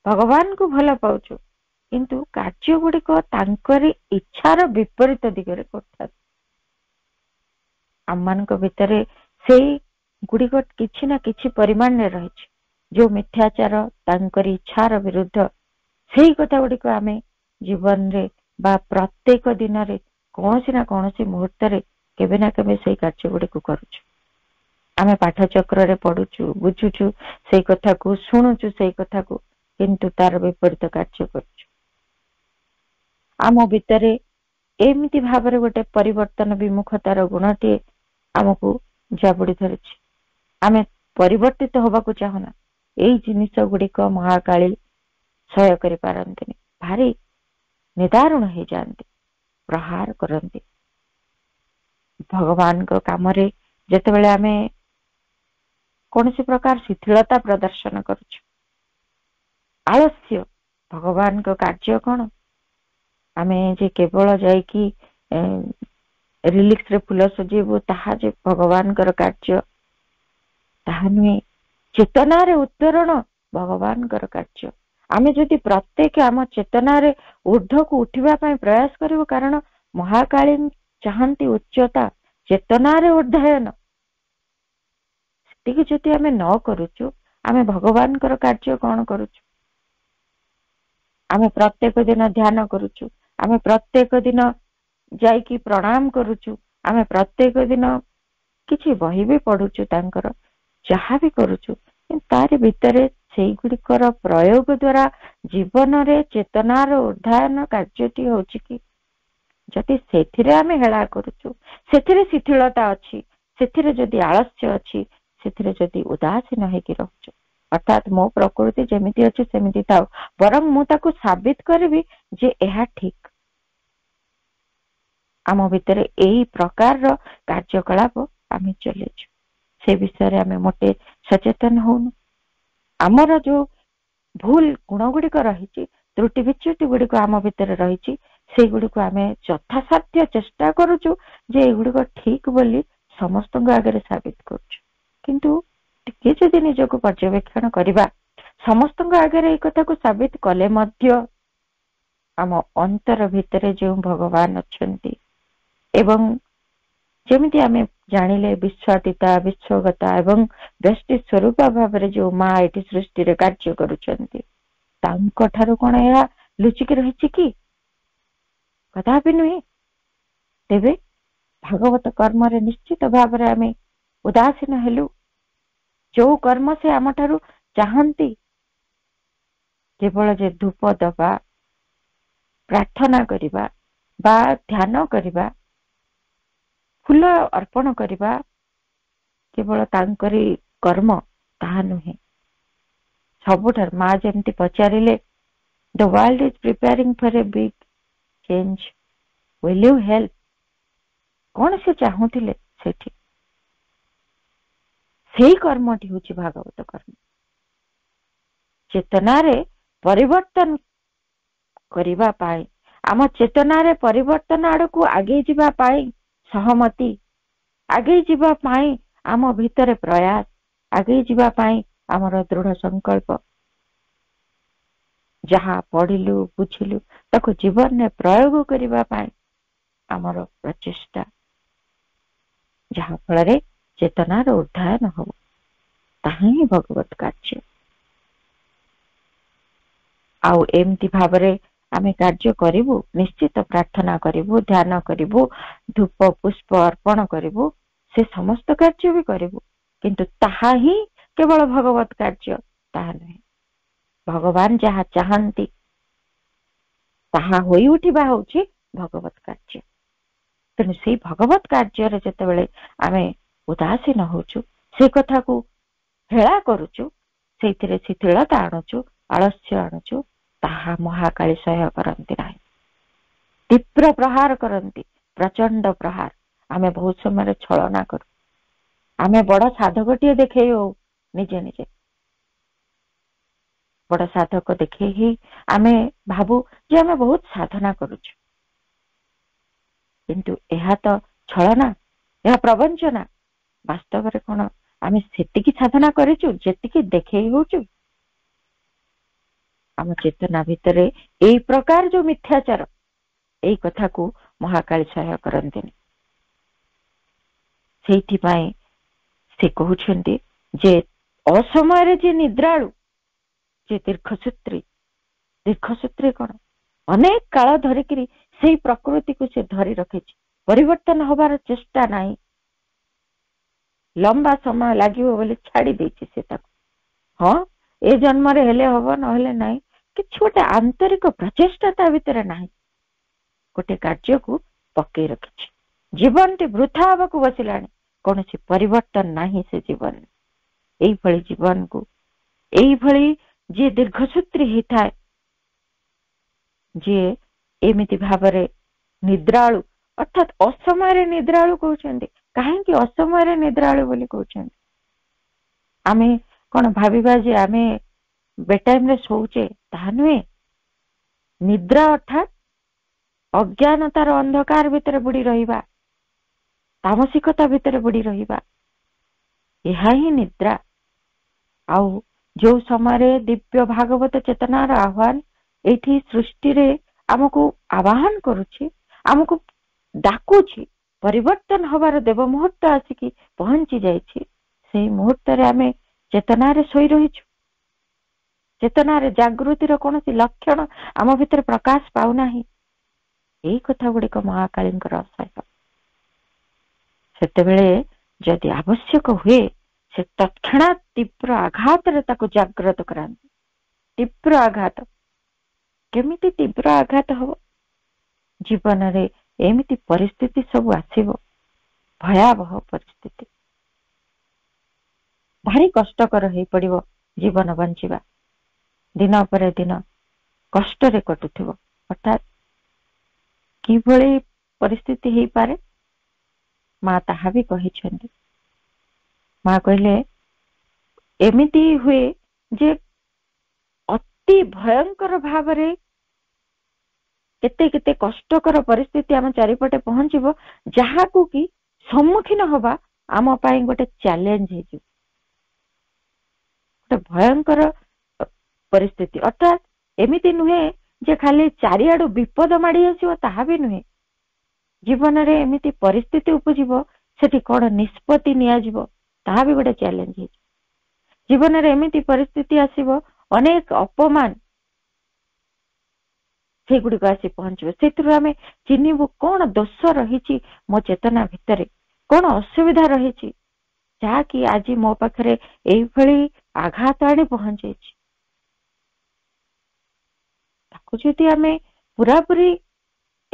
भगवान को भल पाऊच किंतु कार्य गुड़िकर इच्छार विपरीत दिगरे कर आम मान भितर से गुड़िक किसी ना कि परिमाण रही ଯୋଉ ମିଥ୍ୟାଚାର ତାଙ୍କର ଇଚ୍ଛାର ବିରୁଦ୍ଧ ସେଇ କଥା ଗୁଡିକ ଆମେ ଜୀବନରେ ବା ପ୍ରତ୍ୟେକ ଦିନରେ କୌଣସି ନା କୌଣସି ମୁହୂର୍ତ୍ତରେ କେବେ ନା କେବେ ସେଇ କାର୍ଯ୍ୟ ଗୁଡିକୁ କରୁଛୁ ଆମେ ପାଠ ଚକ୍ରରେ ପଢୁଛୁ ବୁଝୁଛୁ ସେଇ କଥାକୁ ଶୁଣୁଛୁ ସେଇ କଥାକୁ କିନ୍ତୁ ତାର ବିପରୀତ କାର୍ଯ୍ୟ କରୁଛୁ ଆମ ଭିତରେ ଏମିତି ଭାବରେ ଗୋଟେ ପରିବର୍ତ୍ତନ ବିମୁଖତାର ଗୁଣଟିଏ ଆମକୁ ଜାବୁଡି ଧରୁଛି ଆମେ ପରିବର୍ତ୍ତିତ ହବାକୁ ଚାହୁଁନା जिनस गुड़िक महाका क्षय कर पारती भारी निदारुण हो जाती प्रहार करते भगवान काम जिते बमे कौन सी प्रकार शिथिलता प्रदर्शन करलस्य भगवान कार्य कौन आम जे केवल जा रिलिक्स फुल सजेबू ता भगवान कार्य ता नुह ଚେତନାରେ ଉତ୍ତରଣ ଭଗବାନଙ୍କର କାର୍ଯ୍ୟ ଆମେ ଯଦି ପ୍ରତ୍ୟେକ ଆମ ଚେତନାରେ ଉର୍ଦ୍ଧ୍ୱକୁ ଉଠିବା ପାଇଁ ପ୍ରୟାସ କରିବୁ କାରଣ ମହାକାଳୀ ଚାହାନ୍ତି ଉଚ୍ଚତା ଚେତନାରେ ଉର୍ଦ୍ଧାୟନ ସେତିକି ଯଦି ଆମେ ନ କରୁଛୁ ଆମେ ଭଗବାନଙ୍କର କାର୍ଯ୍ୟ କ'ଣ କରୁଛୁ ଆମେ ପ୍ରତ୍ୟେକ ଦିନ ଧ୍ୟାନ କରୁଛୁ ଆମେ ପ୍ରତ୍ୟେକ ଦିନ ଯାଇକି ପ୍ରଣାମ କରୁଛୁ ଆମେ ପ୍ରତ୍ୟେକ ଦିନ କିଛି ବହି ବି ପଢୁଛୁ ତାଙ୍କର ଯାହା ବି କରୁଛୁ ତାରି ଭିତରେ ସେଇଗୁଡିକର ପ୍ରୟୋଗ ଦ୍ଵାରା ଜୀବନରେ ଚେତନାର ଉର୍ଦ୍ଧାୟନ କାର୍ଯ୍ୟଟି ହଉଛି କି ଯଦି ସେଥିରେ ଆମେ ହେଳା କରୁଛୁ ସେଥିରେ ଶିଥିଳତା ଅଛି ସେଥିରେ ଯଦି ଆଳସ୍ୟ ଅଛି ସେଥିରେ ଯଦି ଉଦାସୀନ ହେଇକି ରହୁଛୁ ଅର୍ଥାତ ମୋ ପ୍ରକୃତି ଯେମିତି ଅଛି ସେମିତି ଥାଉ ବରଂ ମୁଁ ତାକୁ ସାବିତ କରିବି ଯେ ଏହା ଠିକ ଆମ ଭିତରେ ଏଇ ପ୍ରକାରର କାର୍ଯ୍ୟକଳାପ ଆମେ ଚଲେଇଛୁ ସେ ବିଷୟରେ ଆମେ ମୋଟେ ସଚେତନ ହଉନୁ ଆମର ଯୋଉ ଭୁଲ ଗୁଣ ଗୁଡିକ ରହିଛି ତ୍ରୁଟି ବିଚ୍ୟୁତି ଗୁଡିକ ଆମ ଭିତରେ ରହିଛି ସେଇଗୁଡ଼ିକୁ ଆମେ ଯଥାସାଧ୍ୟ ଚେଷ୍ଟା କରୁଛୁ ଯେ ଏଗୁଡିକ ଠିକ ବୋଲି ସମସ୍ତଙ୍କ ଆଗରେ ସାବିତ କରୁଛୁ କିନ୍ତୁ ଟିକେ ଯଦି ନିଜକୁ ପର୍ଯ୍ୟବେକ୍ଷଣ କରିବା ସମସ୍ତଙ୍କ ଆଗରେ ଏଇ କଥାକୁ ସାବିତ କଲେ ମଧ୍ୟ ଆମ ଅନ୍ତର ଭିତରେ ଯେଉଁ ଭଗବାନ ଅଛନ୍ତି ଏବଂ ଯେମିତି ଆମେ ଜାଣିଲେ ବିଶ୍ୱାତୀତା ବିଶ୍ୱଗତା ଏବଂ ବ୍ୟଷ୍ଟି ସ୍ୱରୂପ ଭାବରେ ଯୋଉ ମା ଏଠି ସୃଷ୍ଟିରେ କାର୍ଯ୍ୟ କରୁଛନ୍ତି ତାଙ୍କ ଠାରୁ କ'ଣ ଏହା ଲୁଚିକି ରହିଛି କି କଦାପି ନୁହେଁ ତେବେ ଭାଗବତ କର୍ମରେ ନିଶ୍ଚିତ ଭାବରେ ଆମେ ଉଦାସୀନ ହେଲୁ ଯୋଉ କର୍ମ ସେ ଆମଠାରୁ ଚାହାନ୍ତି କେବଳ ଯେ ଧୂପ ଦେବା ପ୍ରାର୍ଥନା କରିବା ବା ଧ୍ୟାନ କରିବା ଫୁଲ ଅର୍ପଣ କରିବା କେବଳ ତାଙ୍କରି କର୍ମ ତାହା ନୁହେଁ ସବୁଠାରୁ ମା ଯେମିତି ପଚାରିଲେ the world is preparing for a big change will you help କ'ଣ ସେ ଚାହୁଁଥିଲେ ସେଠି ସେଇ କର୍ମଟି ହେଉଛି ଭାଗବତ କର୍ମ ଚେତନାରେ ପରିବର୍ତ୍ତନ କରିବା ପାଇଁ ଆମ ଚେତନାରେ ପରିବର୍ତ୍ତନ ଆଡ଼କୁ ଆଗେଇ ଯିବା ପାଇଁ ସହମତି ଆଗେଇ ଯିବା ପାଇଁ ଆମ ଭିତରେ ପ୍ରୟାସ ଆଗେଇ ଯିବା ପାଇଁ ଆମର ଦୃଢ ସଂକଳ୍ପ ଯାହା ପଢିଲୁ ବୁଝିଲୁ ତାକୁ ଜୀବନରେ ପ୍ରୟୋଗ କରିବା ପାଇଁ ଆମର ପ୍ରଚେଷ୍ଟା ଯାହାଫଳରେ ଚେତନାର ଉଦ୍ଧାର ହବ ତାହା ହିଁ ଭଗବତ କାର୍ଯ୍ୟ ଆଉ ଏମିତି ଭାବରେ ଆମେ କାର୍ଯ୍ୟ କରିବୁ ନିଶ୍ଚିତ ପ୍ରାର୍ଥନା କରିବୁ ଧ୍ୟାନ କରିବୁ ଧୂପ ପୁଷ୍ପ ଅର୍ପଣ କରିବୁ ସେ ସମସ୍ତ କାର୍ଯ୍ୟ ବି କରିବୁ କିନ୍ତୁ ତାହା ହିଁ କେବଳ ଭଗବତ କାର୍ଯ୍ୟ ତାହା ନୁହେଁ ଭଗବାନ ଯାହା ଚାହାନ୍ତି ତାହା ହୋଇ ଉଠିବା ହଉଛି ଭଗବତ କାର୍ଯ୍ୟ ତେଣୁ ସେଇ ଭଗବତ କାର୍ଯ୍ୟରେ ଯେତେବେଳେ ଆମେ ଉଦାସୀନ ହଉଛୁ ସେ କଥାକୁ ହେଳା କରୁଛୁ ସେଇଥିରେ ଶିଥିଳତା ଆଣୁଛୁ ଆଳସ୍ୟ ଆଣୁଛୁ ତାହା ମହାକାଳୀ ସହ୍ୟ କରନ୍ତି ନାହିଁ ତୀବ୍ର ପ୍ରହାର କରନ୍ତି ପ୍ରଚଣ୍ଡ ପ୍ରହାର ଆମେ ବହୁତ ସମୟରେ ଛଳନା କରୁ ଆମେ ବଡ଼ ସାଧକଟିଏ ଦେଖେଇବୁ ନିଜେ ନିଜେ ବଡ଼ ସାଧକ ଦେଖେଇ ଆମେ ଭାବୁ ଯେ ଆମେ ବହୁତ ସାଧନା କରୁଛୁ କିନ୍ତୁ ଏହା ତ ଛଳନା ଏହା ପ୍ରବଞ୍ଚନା ବାସ୍ତବରେ କ'ଣ ଆମେ ସେତିକି ସାଧନା କରିଛୁ ଯେତିକି ଦେଖେଇ ହଉଛୁ ଆମ ଚେତନା ଭିତରେ ଏଇ ପ୍ରକାର ଯୋଉ ମିଥ୍ୟାଚାର ଏଇ କଥାକୁ ମହାକାଳୀ ସହାୟ କରନ୍ତିନି ସେଇଥିପାଇଁ ସେ କହୁଛନ୍ତି ଯେ ଅସମୟରେ ଯିଏ ନିଦ୍ରାଳୁ ଯେ ଦୀର୍ଘସୂତ୍ରୀ ଦୀର୍ଘସୂତ୍ରୀ କ'ଣ ଅନେକ କାଳ ଧରିକିରି ସେଇ ପ୍ରକୃତିକୁ ସେ ଧରି ରଖିଛି ପରିବର୍ତ୍ତନ ହବାର ଚେଷ୍ଟା ନାହିଁ ଲମ୍ବା ସମୟ ଲାଗିବ ବୋଲି ଛାଡ଼ି ଦେଇଛି ସେ ତାକୁ ହଁ ए जन्म रेले हम ना कि गोटे आंतरिक प्रचेषाता भितर ना गोटे कार्य को पक रखी जीवन टी वृथा हवा को बस ला कौन पर जीवन यही जीवन को यही जी दीर्घ दीर्घसूत्री होता जी एमती भाव निद्रालु अर्थात असमय निद्रालु कहते कहीं असमय निद्रालु बोली कहते आमें କ'ଣ ଭାବିବା ଯେ ଆମେ ବେଡ୍ ରେ ଶୋଉଛେ ତାହା ନୁହେଁ ନିଦ୍ରା ଅର୍ଥାତ୍ ଅଜ୍ଞାନତାର ଅନ୍ଧକାର ଭିତରେ ବୁଡ଼ି ରହିବା ତାମସିକତା ଭିତରେ ବୁଡ଼ି ରହିବା ଏହା ହିଁ ନିଦ୍ରା ଆଉ ଯୋଉ ସମୟରେ ଦିବ୍ୟ ଭାଗବତ ଚେତନାର ଆହ୍ୱାନ ଏଇଠି ସୃଷ୍ଟିରେ ଆମକୁ ଆବାହନ କରୁଛି ଆମକୁ ଡାକୁଛି ପରିବର୍ତ୍ତନ ହବାର ଦେବ ମୁହୂର୍ତ୍ତ ଆସିକି ପହଞ୍ଚି ଯାଇଛି ସେଇ ମୁହୂର୍ତ୍ତରେ ଆମେ ଚେତନାରେ ଶୋଇ ରହିଛୁ ଚେତନାରେ ଜାଗୃତିର କୌଣସି ଲକ୍ଷଣ ଆମ ଭିତରେ ପ୍ରକାଶ ପାଉନାହିଁ ଏଇ କଥା ଗୁଡ଼ିକ ମହାକାଳୀଙ୍କର ଅସହାୟ ସେତେବେଳେ ଯଦି ଆବଶ୍ୟକ ହୁଏ ସେ ତତ୍କ୍ଷଣାତ୍ ତୀବ୍ର ଆଘାତରେ ତାକୁ ଜାଗ୍ରତ କରାନ୍ତି ତୀବ୍ର ଆଘାତ କେମିତି ତୀବ୍ର ଆଘାତ ହବ ଜୀବନରେ ଏମିତି ପରିସ୍ଥିତି ସବୁ ଆସିବ ଭୟାବହ ପରିସ୍ଥିତି ଭାରି କଷ୍ଟକର ହେଇପଡ଼ିବ ଜୀବନ ବଞ୍ଚିବା ଦିନ ପରେ ଦିନ କଷ୍ଟରେ କଟୁଥିବ ଅର୍ଥାତ୍ କିଭଳି ପରିସ୍ଥିତି ହେଇପାରେ ମା ତାହା ବି କହିଛନ୍ତି ମା କହିଲେ ଏମିତି ହୁଏ ଯେ ଅତି ଭୟଙ୍କର ଭାବରେ କେତେ କେତେ କଷ୍ଟକର ପରିସ୍ଥିତି ଆମ ଚାରିପଟେ ପହଞ୍ଚିବ ଯାହାକୁ କି ସମ୍ମୁଖୀନ ହବା ଆମ ପାଇଁ ଗୋଟେ ଚ୍ୟାଲେଞ୍ଜ ହେଇଯିବ ଏତେ ଭୟଙ୍କର ପରିସ୍ଥିତି ଅର୍ଥାତ୍ ଏମିତି ନୁହେଁ ଯେ ଖାଲି ଚାରିଆଡୁ ବିପଦ ମାଡ଼ି ଆସିବ ତାହା ବି ନୁହେଁ ଜୀବନରେ ଏମିତି ପରିସ୍ଥିତି ଉପୁଜିବ ସେଠି କଣ ନିଷ୍ପତ୍ତି ନିଆଯିବ ତାହା ବି ଗୋଟେ ଚ୍ୟାଲେଞ୍ଜ ହେଇଛି ଜୀବନରେ ଏମିତି ପରିସ୍ଥିତି ଆସିବ ଅନେକ ଅପମାନ ସେଗୁଡିକ ଆସି ପହଞ୍ଚିବ ସେଥିରୁ ଆମେ ଚିହ୍ନିବୁ କଣ ଦୋଷ ରହିଛି ମୋ ଚେତନା ଭିତରେ କଣ ଅସୁବିଧା ରହିଛି ଯାହାକି ଆଜି ମୋ ପାଖରେ ଏଇଭଳି ଆଘାତ ଆଣି ପହଞ୍ଚାଇଛି ତାକୁ ଯଦି ଆମେ ପୁରାପୁରି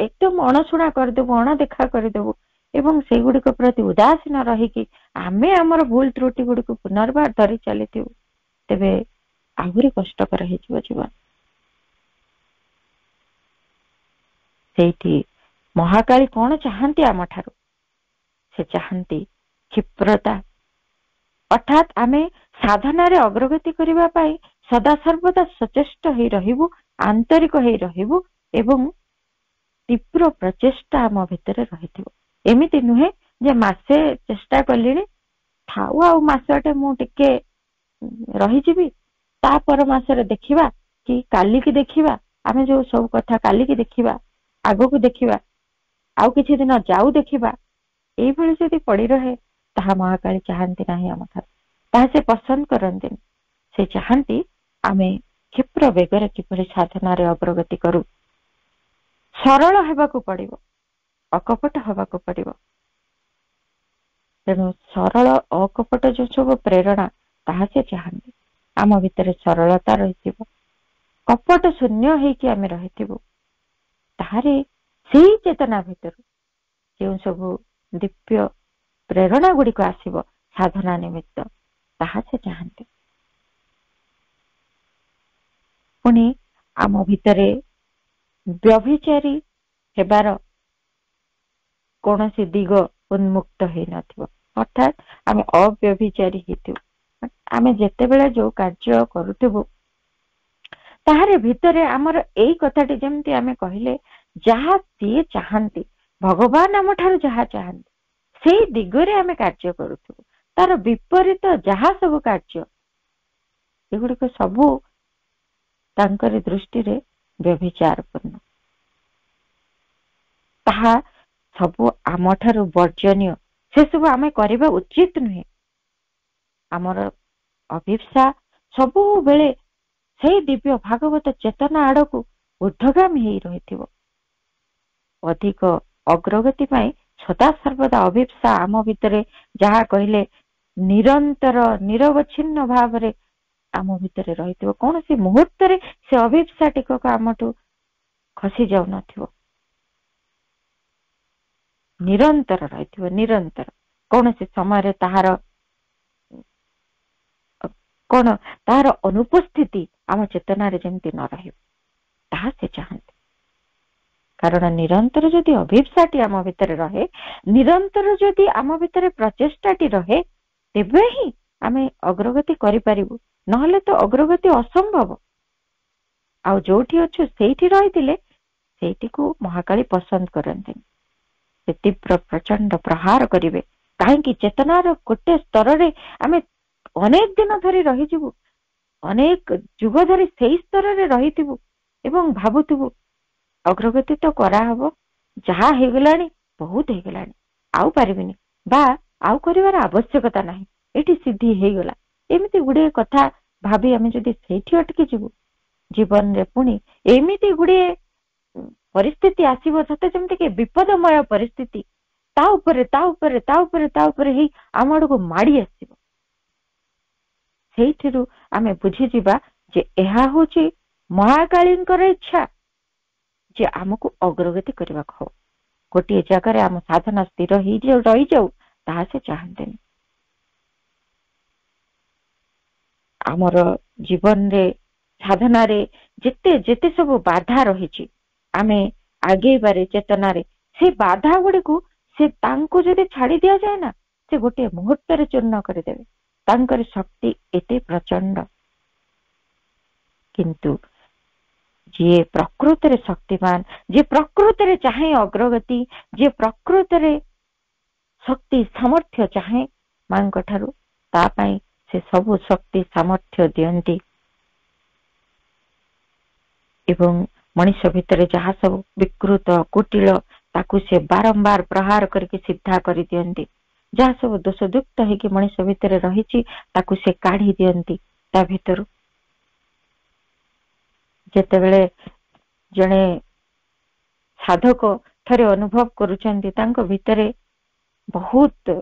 ଏକଦମ ଅଣଶୁଣା କରିଦେବୁ ଅଣଦେଖା କରିଦେବୁ ଏବଂ ସେଗୁଡିକ ପ୍ରତି ଉଦାସୀନ ରହିକି ଆମେ ଆମର ଭୁଲ ତ୍ରୁଟି ଗୁଡିକୁ ପୁନର୍ବାର ଧରି ଚାଲିଥିବୁ ତେବେ ଆହୁରି କଷ୍ଟକର ହେଇଯିବ ଜୀବନ ସେଇଠି ମହାକାଳୀ କଣ ଚାହାନ୍ତି ଆମ ଠାରୁ ସେ ଚାହାନ୍ତି କ୍ଷିପ୍ରତା ଅର୍ଥାତ୍ ଆମେ ସାଧନାରେ ଅଗ୍ରଗତି କରିବା ପାଇଁ ସଦା ସର୍ବଦା ସଚେଷ୍ଟ ହେଇ ରହିବୁ ଆନ୍ତରିକ ହେଇ ରହିବୁ ଏବଂ ତୀବ୍ର ପ୍ରଚେଷ୍ଟା ଆମ ଭିତରେ ରହିଥିବ ଏମିତି ନୁହେଁ ଯେ ମାସେ ଚେଷ୍ଟା କଲିଣି ଥାଉ ଆଉ ମାସଟେ ମୁଁ ଟିକେ ରହିଯିବି ତା ପର ମାସରେ ଦେଖିବା କି କାଲିକି ଦେଖିବା ଆମେ ଯୋଉ ସବୁ କଥା କାଲିକି ଦେଖିବା ଆଗକୁ ଦେଖିବା ଆଉ କିଛି ଦିନ ଯାଉ ଦେଖିବା ଏଇଭଳି ଯଦି ପଡି ରହେ ତାହା ମହାକାଳୀ ଚାହାନ୍ତି ନାହିଁ ଆମ ଠାରୁ ତାହା ସେ ପସନ୍ଦ କରନ୍ତିନି ସେ ଚାହାନ୍ତି ଆମେ କ୍ଷିପ୍ର ବେଗରେ କିପରି ସାଧନାରେ ଅଗ୍ରଗତି କରୁ ସରଳ ହେବାକୁ ପଡିବ ଅକପଟ ହେବାକୁ ପଡିବ ତେଣୁ ସରଳ ଅକପଟ ଯୋଉ ସବୁ ପ୍ରେରଣା ତାହା ସେ ଚାହାନ୍ତି ଆମ ଭିତରେ ସରଳତା ରହିଥିବ କପଟ ଶୂନ୍ୟ ହେଇକି ଆମେ ରହିଥିବୁ ତାହାରେ ସେଇ ଚେତନା ଭିତରୁ ଯେଉଁ ସବୁ ଦିବ୍ୟ ପ୍ରେରଣା ଗୁଡିକ ଆସିବ ସାଧନା ନିମିତ୍ତ ସାହାଯ୍ୟଚାହାନ୍ତି ପୁଣି ଆମ ଭିତରେ ବ୍ୟଭିଚାରୀ ହେବାର କୌଣସି ଦିଗ ଉନ୍ମୁକ୍ତ ହେଇନଥିବ ଅର୍ଥାତ୍ ଆମେ ଅବ୍ୟଭିଚାରୀ ହେଇଥିବୁ ଆମେ ଯେତେବେଳେ ଯୋଉ କାର୍ଯ୍ୟ କରୁଥିବୁ ତାହାରି ଭିତରେ ଆମର ଏଇ କଥାଟି ଯେମିତି ଆମେ କହିଲେ ଯାହା ସିଏ ଚାହାନ୍ତି ଭଗବାନ ଆମଠାରୁ ଯାହା ଚାହାନ୍ତି ସେଇ ଦିଗରେ ଆମେ କାର୍ଯ୍ୟ କରୁଥିବୁ ତାର ବିପରୀତ ଯାହା ସବୁ କାର୍ଯ୍ୟ ଏଗୁଡିକ ସବୁ ତାଙ୍କର ଦୃଷ୍ଟିରେ ପୂର୍ଣ୍ଣ ତାହା ସବୁ ଆମ ଠାରୁ ବର୍ଜନୀୟ ସେସବୁ ଆମେ କରିବା ଉଚିତ ନୁହେଁ ଆମର ଅଭିପ୍ସା ସବୁବେଳେ ସେଇ ଦିବ୍ୟ ଭାଗବତ ଚେତନା ଆଡକୁ ଉର୍ଦ୍ଧଗାମୀ ହେଇ ରହିଥିବ ଅଧିକ ଅଗ୍ରଗତି ପାଇଁ ସଦାସର୍ବଦା ଅଭିପ୍ସା ଆମ ଭିତରେ ଯାହା କହିଲେ ନିରନ୍ତର ନିରବଚ୍ଛିନ୍ନ ଭାବରେ ଆମ ଭିତରେ ରହିଥିବ କୌଣସି ମୁହୂର୍ତ୍ତରେ ସେ ଅଭିପ୍ସା ଟିକକ ଆମଠୁ ଖସି ଯାଉନଥିବ ନିରନ୍ତର ରହିଥିବ ନିରନ୍ତର କୌଣସି ସମୟରେ ତାହାର କଣ ତାହାର ଅନୁପସ୍ଥିତି ଆମ ଚେତନାରେ ଯେମିତି ନ ରହିବ ତାହା ସେ ଚାହାନ୍ତି କାରଣ ନିରନ୍ତର ଯଦି ଅଭିପ୍ସାଟି ଆମ ଭିତରେ ରହେ ନିରନ୍ତର ଯଦି ଆମ ଭିତରେ ପ୍ରଚେଷ୍ଟାଟି ରହେ ତେବେ ହିଁ ଆମେ ଅଗ୍ରଗତି କରିପାରିବୁ ନହେଲେ ତ ଅଗ୍ରଗତି ଅସମ୍ଭବ ଆଉ ଯୋଉଠି ଅଛୁ ସେଇଠି ରହିଥିଲେ ସେଇଠିକୁ ମହାକାଳୀ ପସନ୍ଦ କରନ୍ତିନି ସେ ତୀବ୍ର ପ୍ରଚଣ୍ଡ ପ୍ରହାର କରିବେ କାହିଁକି ଚେତନାର ଗୋଟେ ସ୍ତରରେ ଆମେ ଅନେକ ଦିନ ଧରି ରହିଯିବୁ ଅନେକ ଯୁଗ ଧରି ସେଇ ସ୍ତରରେ ରହିଥିବୁ ଏବଂ ଭାବୁଥିବୁ ଅଗ୍ରଗତି ତ କରାହବ ଯାହା ହେଇଗଲାଣି ବହୁତ ହେଇଗଲାଣି ଆଉ ପାରିବିନି ବା ଆଉ କରିବାର ଆବଶ୍ୟକତା ନାହିଁ ଏଠି ସିଦ୍ଧି ହେଇଗଲା ଏମିତି ଗୁଡ଼ିଏ କଥା ଭାବି ଆମେ ଯଦି ସେଇଠି ଅଟକି ଯିବୁ ଜୀବନରେ ପୁଣି ଏମିତି ଗୁଡ଼ିଏ ପରିସ୍ଥିତି ଆସିବ ସତେ ଯେମିତିକି ବିପଦମୟ ପରିସ୍ଥିତି ତା ଉପରେ ତା ଉପରେ ତା ଉପରେ ତା ଉପରେ ହେଇ ଆମ ଆଡ଼କୁ ମାଡ଼ି ଆସିବ ସେଇଥିରୁ ଆମେ ବୁଝିଯିବା ଯେ ଏହା ହେଉଛି ମହାକାଳୀଙ୍କର ଇଚ୍ଛା ଯେ ଆମକୁ ଅଗ୍ରଗତି କରିବାକୁ ହଉ ଗୋଟିଏ ଜାଗାରେ ଆମ ସାଧନା ସ୍ଥିର ହେଇଯାଉ ରହିଯାଉ ସାହସ ଚାହାନ୍ତିନି ଆମର ଜୀବନରେ ସାଧନାରେ ଯେତେ ଯେତେ ସବୁ ବାଧା ରହିଛି ଆମେ ଆଗେଇବାରେ ଚେତନାରେ ସେ ବାଧା ଗୁଡିକୁ ସେ ତାଙ୍କୁ ଯଦି ଛାଡି ଦିଆଯାଏ ନା ସେ ଗୋଟିଏ ମୁହୂର୍ତ୍ତରେ ଚୂର୍ଣ୍ଣ କରିଦେବେ ତାଙ୍କର ଶକ୍ତି ଏତେ ପ୍ରଚଣ୍ଡ କିନ୍ତୁ ଯିଏ ପ୍ରକୃତରେ ଶକ୍ତିମାନ ଯିଏ ପ୍ରକୃତରେ ଚାହେଁ ଅଗ୍ରଗତି ଯିଏ ପ୍ରକୃତରେ शक्ति सामर्थ्य चाहे माँ से सब शक्ति सामर्थ्य एवं मनुष्य भितर जहा सब विकृत कुटिल से बारंबार प्रहार करके सिद्धा कर दिखती जहा सब दोष दुक्त हो मनुष्य भितर रही से काढ़ी दिखती जत जड़े साधक थे अनुभव करुंच ବହୁତ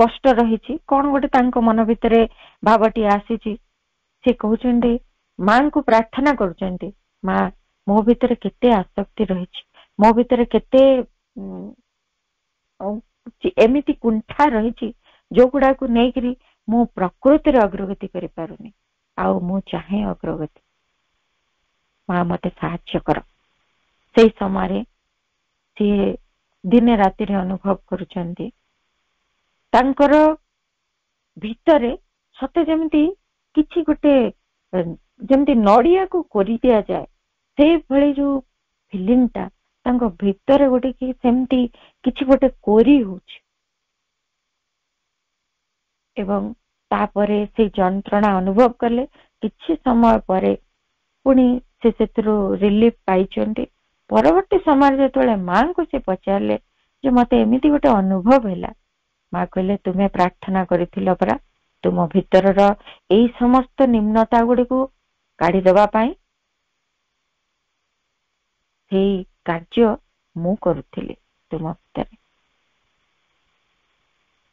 କଷ୍ଟ ରହିଛି କଣ ଗୋଟେ ତାଙ୍କ ମନ ଭିତରେ ଭାବଟି ଆସିଛି ସେ କହୁଛନ୍ତି ମାଙ୍କୁ ପ୍ରାର୍ଥନା କରୁଛନ୍ତି ମା ମୋ ଭିତରେ କେତେ ଆସକ୍ତି ରହିଛି ମୋ ଭିତରେ କେତେ ଏମିତି କୁଣ୍ଠା ରହିଛି ଯୋଉ ଗୁଡାକୁ ନେଇକିରି ମୁଁ ପ୍ରକୃତିରେ ଅଗ୍ରଗତି କରିପାରୁନି ଆଉ ମୁଁ ଚାହେଁ ଅଗ୍ରଗତି ମା ମତେ ସାହାଯ୍ୟ କର ସେଇ ସମୟରେ ସିଏ ଦିନେ ରାତିରେ ଅନୁଭବ କରୁଛନ୍ତି ତାଙ୍କର ଭିତରେ ସତେ ଯେମିତି କିଛି ଗୋଟେ ଯେମିତି ନଡ଼ିଆକୁ କୋରି ଦିଆଯାଏ ସେଇଭଳି ଯୋଉ ଫିଲିଂଟା ତାଙ୍କ ଭିତରେ ଗୋଟେ କି ସେମିତି କିଛି ଗୋଟେ କୋରି ହେଉଛି ଏବଂ ତାପରେ ସେ ଯନ୍ତ୍ରଣା ଅନୁଭବ କଲେ କିଛି ସମୟ ପରେ ପୁଣି ସେ ସେଥିରୁ ରିଲିଫ୍ ପାଇଛନ୍ତି ପରବର୍ତ୍ତୀ ସମୟରେ ଯେତେବେଳେ ମାଙ୍କୁ ସେ ପଚାରିଲେ ଯେ ମତେ ଏମିତି ଗୋଟେ ଅନୁଭବ ହେଲା ମା କହିଲେ ତୁମେ ପ୍ରାର୍ଥନା କରିଥିଲ ପରା ତୁମ ଭିତରର ଏଇ ସମସ୍ତ ନିମ୍ନତା ଗୁଡିକୁ କାଢିଦେବା ପାଇଁ ସେଇ କାର୍ଯ୍ୟ ମୁଁ କରୁଥିଲି ତୁମ ଭିତରେ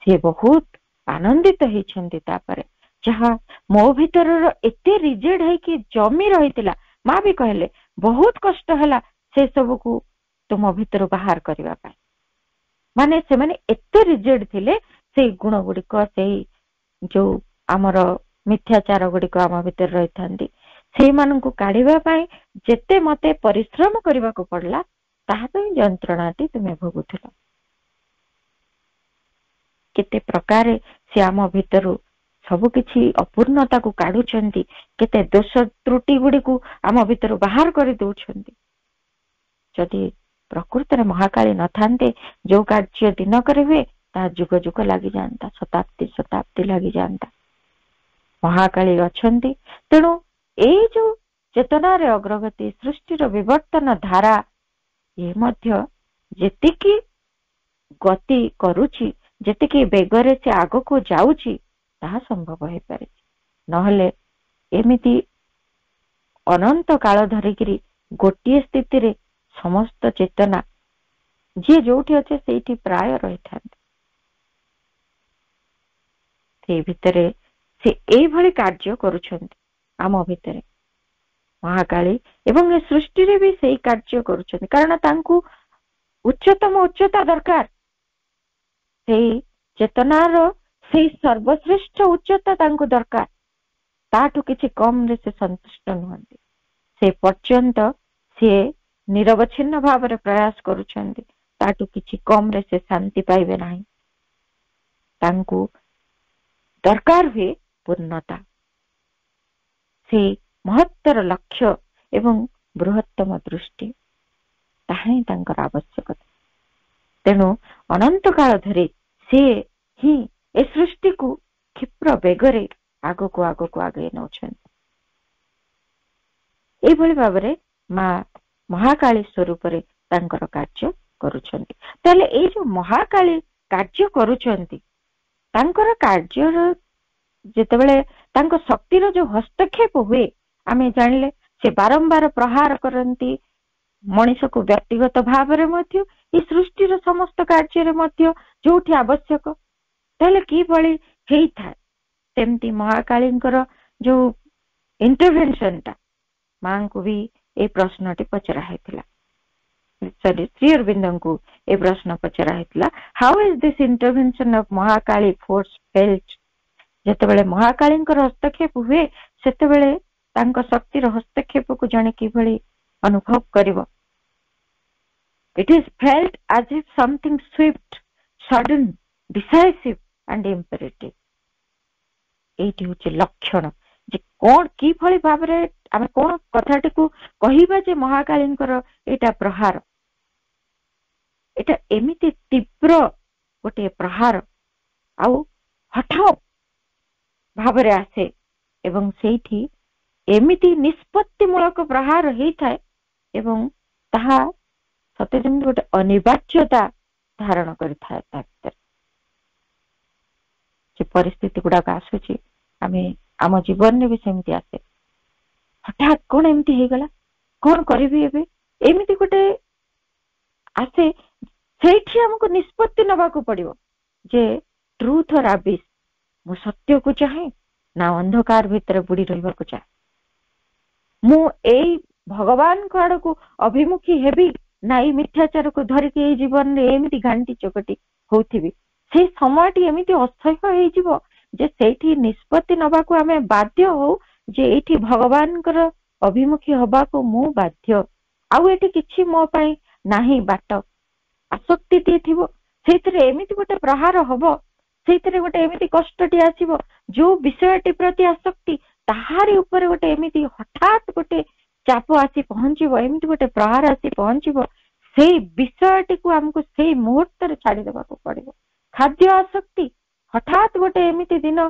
ସେ ବହୁତ ଆନନ୍ଦିତ ହେଇଛନ୍ତି ତାପରେ ଯାହା ମୋ ଭିତରର ଏତେ ରିଜେକ୍ଟ ହେଇକି ଜମି ରହିଥିଲା ମା ବି କହିଲେ ବହୁତ କଷ୍ଟ ହେଲା ସେ ସବୁକୁ ତୁମ ଭିତରୁ ବାହାର କରିବା ପାଇଁ ମାନେ ସେମାନେ ଏତେ ରିଜେକ୍ଟ ଥିଲେ ସେଇ ଗୁଣ ଗୁଡିକ ସେଇ ଯୋଉ ଆମର ମିଥ୍ୟାଚାର ଗୁଡିକ ଆମ ଭିତରେ ରହିଥାନ୍ତି ସେଇମାନଙ୍କୁ କାଢିବା ପାଇଁ ଯେତେ ମତେ ପରିଶ୍ରମ କରିବାକୁ ପଡିଲା ତାହା ପାଇଁ ଯନ୍ତ୍ରଣାଟି ତୁମେ ଭୋଗୁଥିଲ କେତେ ପ୍ରକାରେ ସେ ଆମ ଭିତରୁ ସବୁ କିଛି ଅପୂର୍ଣ୍ଣତାକୁ କାଢୁଛନ୍ତି କେତେ ଦୋଷ ତ୍ରୁଟି ଗୁଡିକୁ ଆମ ଭିତରୁ ବାହାର କରି ଦଉଛନ୍ତି ଯଦି ପ୍ରକୃତରେ ମହାକାଳୀ ନଥାନ୍ତେ ଯୋଉ କାର୍ଯ୍ୟ ଦିନ କରିବେ ତାହା ଯୁଗ ଯୁଗ ଲାଗିଯାଆନ୍ତା ଶତାବ୍ଦୀ ଶତାବ୍ଦୀ ଲାଗିଯାଆନ୍ତା ମହାକାଳୀ ଅଛନ୍ତି ତେଣୁ ଏଇ ଯୋଉ ଚେତନାରେ ଅଗ୍ରଗତି ସୃଷ୍ଟିର ବିବର୍ତ୍ତନ ଧାରା ଇଏ ମଧ୍ୟ ଯେତିକି ଗତି କରୁଛି ଯେତିକି ବେଗରେ ସେ ଆଗକୁ ଯାଉଛି ତାହା ସମ୍ଭବ ହେଇପାରିଛି ନହେଲେ ଏମିତି ଅନନ୍ତ କାଳ ଧରିକିରି ଗୋଟିଏ ସ୍ଥିତିରେ ସମସ୍ତ ଚେତନା ଯିଏ ଯୋଉଠି ଅଛେ ସେଇଠି ପ୍ରାୟ ରହିଥାନ୍ତି ସେଇ ଭିତରେ ସେ ଏଇଭଳି କାର୍ଯ୍ୟ କରୁଛନ୍ତି ଆମ ଭିତରେ ମହାକାଳୀ ଏବଂ ଏ ସୃଷ୍ଟିରେ ବି ସେଇ କାର୍ଯ୍ୟ କରୁଛନ୍ତି କାରଣ ତାଙ୍କୁ ଉଚ୍ଚତମ ଉଚ୍ଚତା ଦରକାର ସେଇ ଚେତନାର ସେଇ ସର୍ବଶ୍ରେଷ୍ଠ ଉଚ୍ଚତା ତାଙ୍କୁ ଦରକାର ତାଠୁ କିଛି କମ୍ରେ ସେ ସନ୍ତୁଷ୍ଟ ନୁହନ୍ତି ସେ ପର୍ଯ୍ୟନ୍ତ ସିଏ ନିରବଚ୍ଛିନ୍ନ ଭାବରେ ପ୍ରୟାସ କରୁଛନ୍ତି ତାଠୁ କିଛି କମରେ ସେ ଶାନ୍ତି ପାଇବେ ନାହିଁ ତାଙ୍କୁ ଦରକାର ହୁଏ ପୂର୍ଣ୍ଣତା ସେ ମହତ୍ତର ଲକ୍ଷ୍ୟ ଏବଂ ବୃହତ୍ତମ ଦୃଷ୍ଟି ତାହା ହିଁ ତାଙ୍କର ଆବଶ୍ୟକତା ତେଣୁ ଅନନ୍ତ କାଳ ଧରି ସେ ହିଁ ଏ ସୃଷ୍ଟିକୁ କ୍ଷିପ୍ର ବେଗରେ ଆଗକୁ ଆଗକୁ ଆଗେଇ ନେଉଛନ୍ତି ଏଇଭଳି ଭାବରେ ମା ମହାକାଳୀ ସ୍ୱରୂପରେ ତାଙ୍କର କାର୍ଯ୍ୟ କରୁଛନ୍ତି ତାହେଲେ ଏଇ ଯୋଉ ମହାକାଳୀ କାର୍ଯ୍ୟ କରୁଛନ୍ତି ତାଙ୍କର କାର୍ଯ୍ୟର ଯେତେବେଳେ ତାଙ୍କ ଶକ୍ତିର ଯୋଉ ହସ୍ତକ୍ଷେପ ହୁଏ ଆମେ ଜାଣିଲେ ସେ ବାରମ୍ବାର ପ୍ରହାର କରନ୍ତି ମଣିଷକୁ ବ୍ୟକ୍ତିଗତ ଭାବରେ ମଧ୍ୟ ଏ ସୃଷ୍ଟିର ସମସ୍ତ କାର୍ଯ୍ୟରେ ମଧ୍ୟ ଯୋଉଠି ଆବଶ୍ୟକ ତାହେଲେ କିଭଳି ହେଇଥାଏ ସେମିତି ମହାକାଳୀଙ୍କର ଯୋଉ ଇଣ୍ଟରଭେନସନଟା ମାଙ୍କୁ ବି ଏ ପ୍ରଶ୍ନଟି ପଚରା ହେଇଥିଲା ସରି ଶ୍ରୀ ଅରବିନ୍ଦଙ୍କୁ ଏ ପ୍ରଶ୍ନ ପଚରା ହେଇଥିଲା how is this intervention of Mahakali force felt ଯେତେବେଳେ ମହାକାଳୀଙ୍କର ହସ୍ତକ୍ଷେପ ହୁଏ ସେତେବେଳେ ତାଙ୍କ ଶକ୍ତିର ହସ୍ତକ୍ଷେପକୁ ଜଣେ କିଭଳି ଅନୁଭବ କରିବ it is felt as if something swift sudden decisive and imperative ଏଇଟି ହେଉଛି ଲକ୍ଷଣ ଯେ କ'ଣ କିଭଳି ଭାବରେ ଆମେ କ'ଣ କଥାଟିକୁ କହିବା ଯେ ମହାକାଳୀଙ୍କର ଏଇଟା ପ୍ରହାର ଏଇଟା ଏମିତି ତୀବ୍ର ଗୋଟିଏ ପ୍ରହାର ଆଉ ହଠାତ୍ ଭାବରେ ଆସେ ଏବଂ ସେଇଠି ଏମିତି ନିଷ୍ପତ୍ତିମୂଳକ ପ୍ରହାର ହେଇଥାଏ ଏବଂ ତାହା ସତେ ଯେମିତି ଗୋଟେ ଅନିବାର୍ଯ୍ୟତା ଧାରଣ କରିଥାଏ ତା ଭିତରେ ସେ ପରିସ୍ଥିତି ଗୁଡାକ ଆସୁଛି ଆମେ ଆମ ଜୀବନରେ ବି ସେମିତି ଆସେ ହଠାତ୍ କ'ଣ ଏମିତି ହେଇଗଲା କ'ଣ କରିବି ଏବେ ଏମିତି ଗୋଟେ ଆସେ ସେଇଠି ଆମକୁ ନିଷ୍ପତ୍ତି ନେବାକୁ ପଡ଼ିବ ଯେ ଟ୍ରୁଥ୍ ଅର୍ ଆବିସ୍ ମୁଁ ସତ୍ୟକୁ ଚାହେଁ ନା ଅନ୍ଧକାର ଭିତରେ ବୁଡ଼ି ରହିବାକୁ ଚାହେଁ ମୁଁ ଏଇ ଭଗବାନଙ୍କ ଆଡ଼କୁ ଅଭିମୁଖୀ ହେବି ନା ଏଇ ମିଥ୍ୟାଚାରକୁ ଧରିକି ଏଇ ଜୀବନରେ ଏମିତି ଘାଣ୍ଟି ଚକଟି ହଉଥିବି ସେଇ ସମୟଟି ଏମିତି ଅସହ୍ୟ ହେଇଯିବ जे सेठी निष्पत्ति नबा को आमे बाध्य हो जे एठी भगवान अभिमुखी हवा को मु बाध्य आउ मो पई बाट आसक्ति ती गोटे प्रहार हम सेतरे गोटे एमिति कष्टटी आसिबो जो टी प्रति आसक्ति तहारि गोटे एमिति हठात गोटे चाप आसी पहुंचिबो एमिति गोटे प्रहार आसी पहुंच विषय टी को हमकु मुहूर्त छाडी देबा को पड़िबो खाद्य आसक्ति ହଠାତ୍ ଗୋଟେ ଏମିତି ଦିନ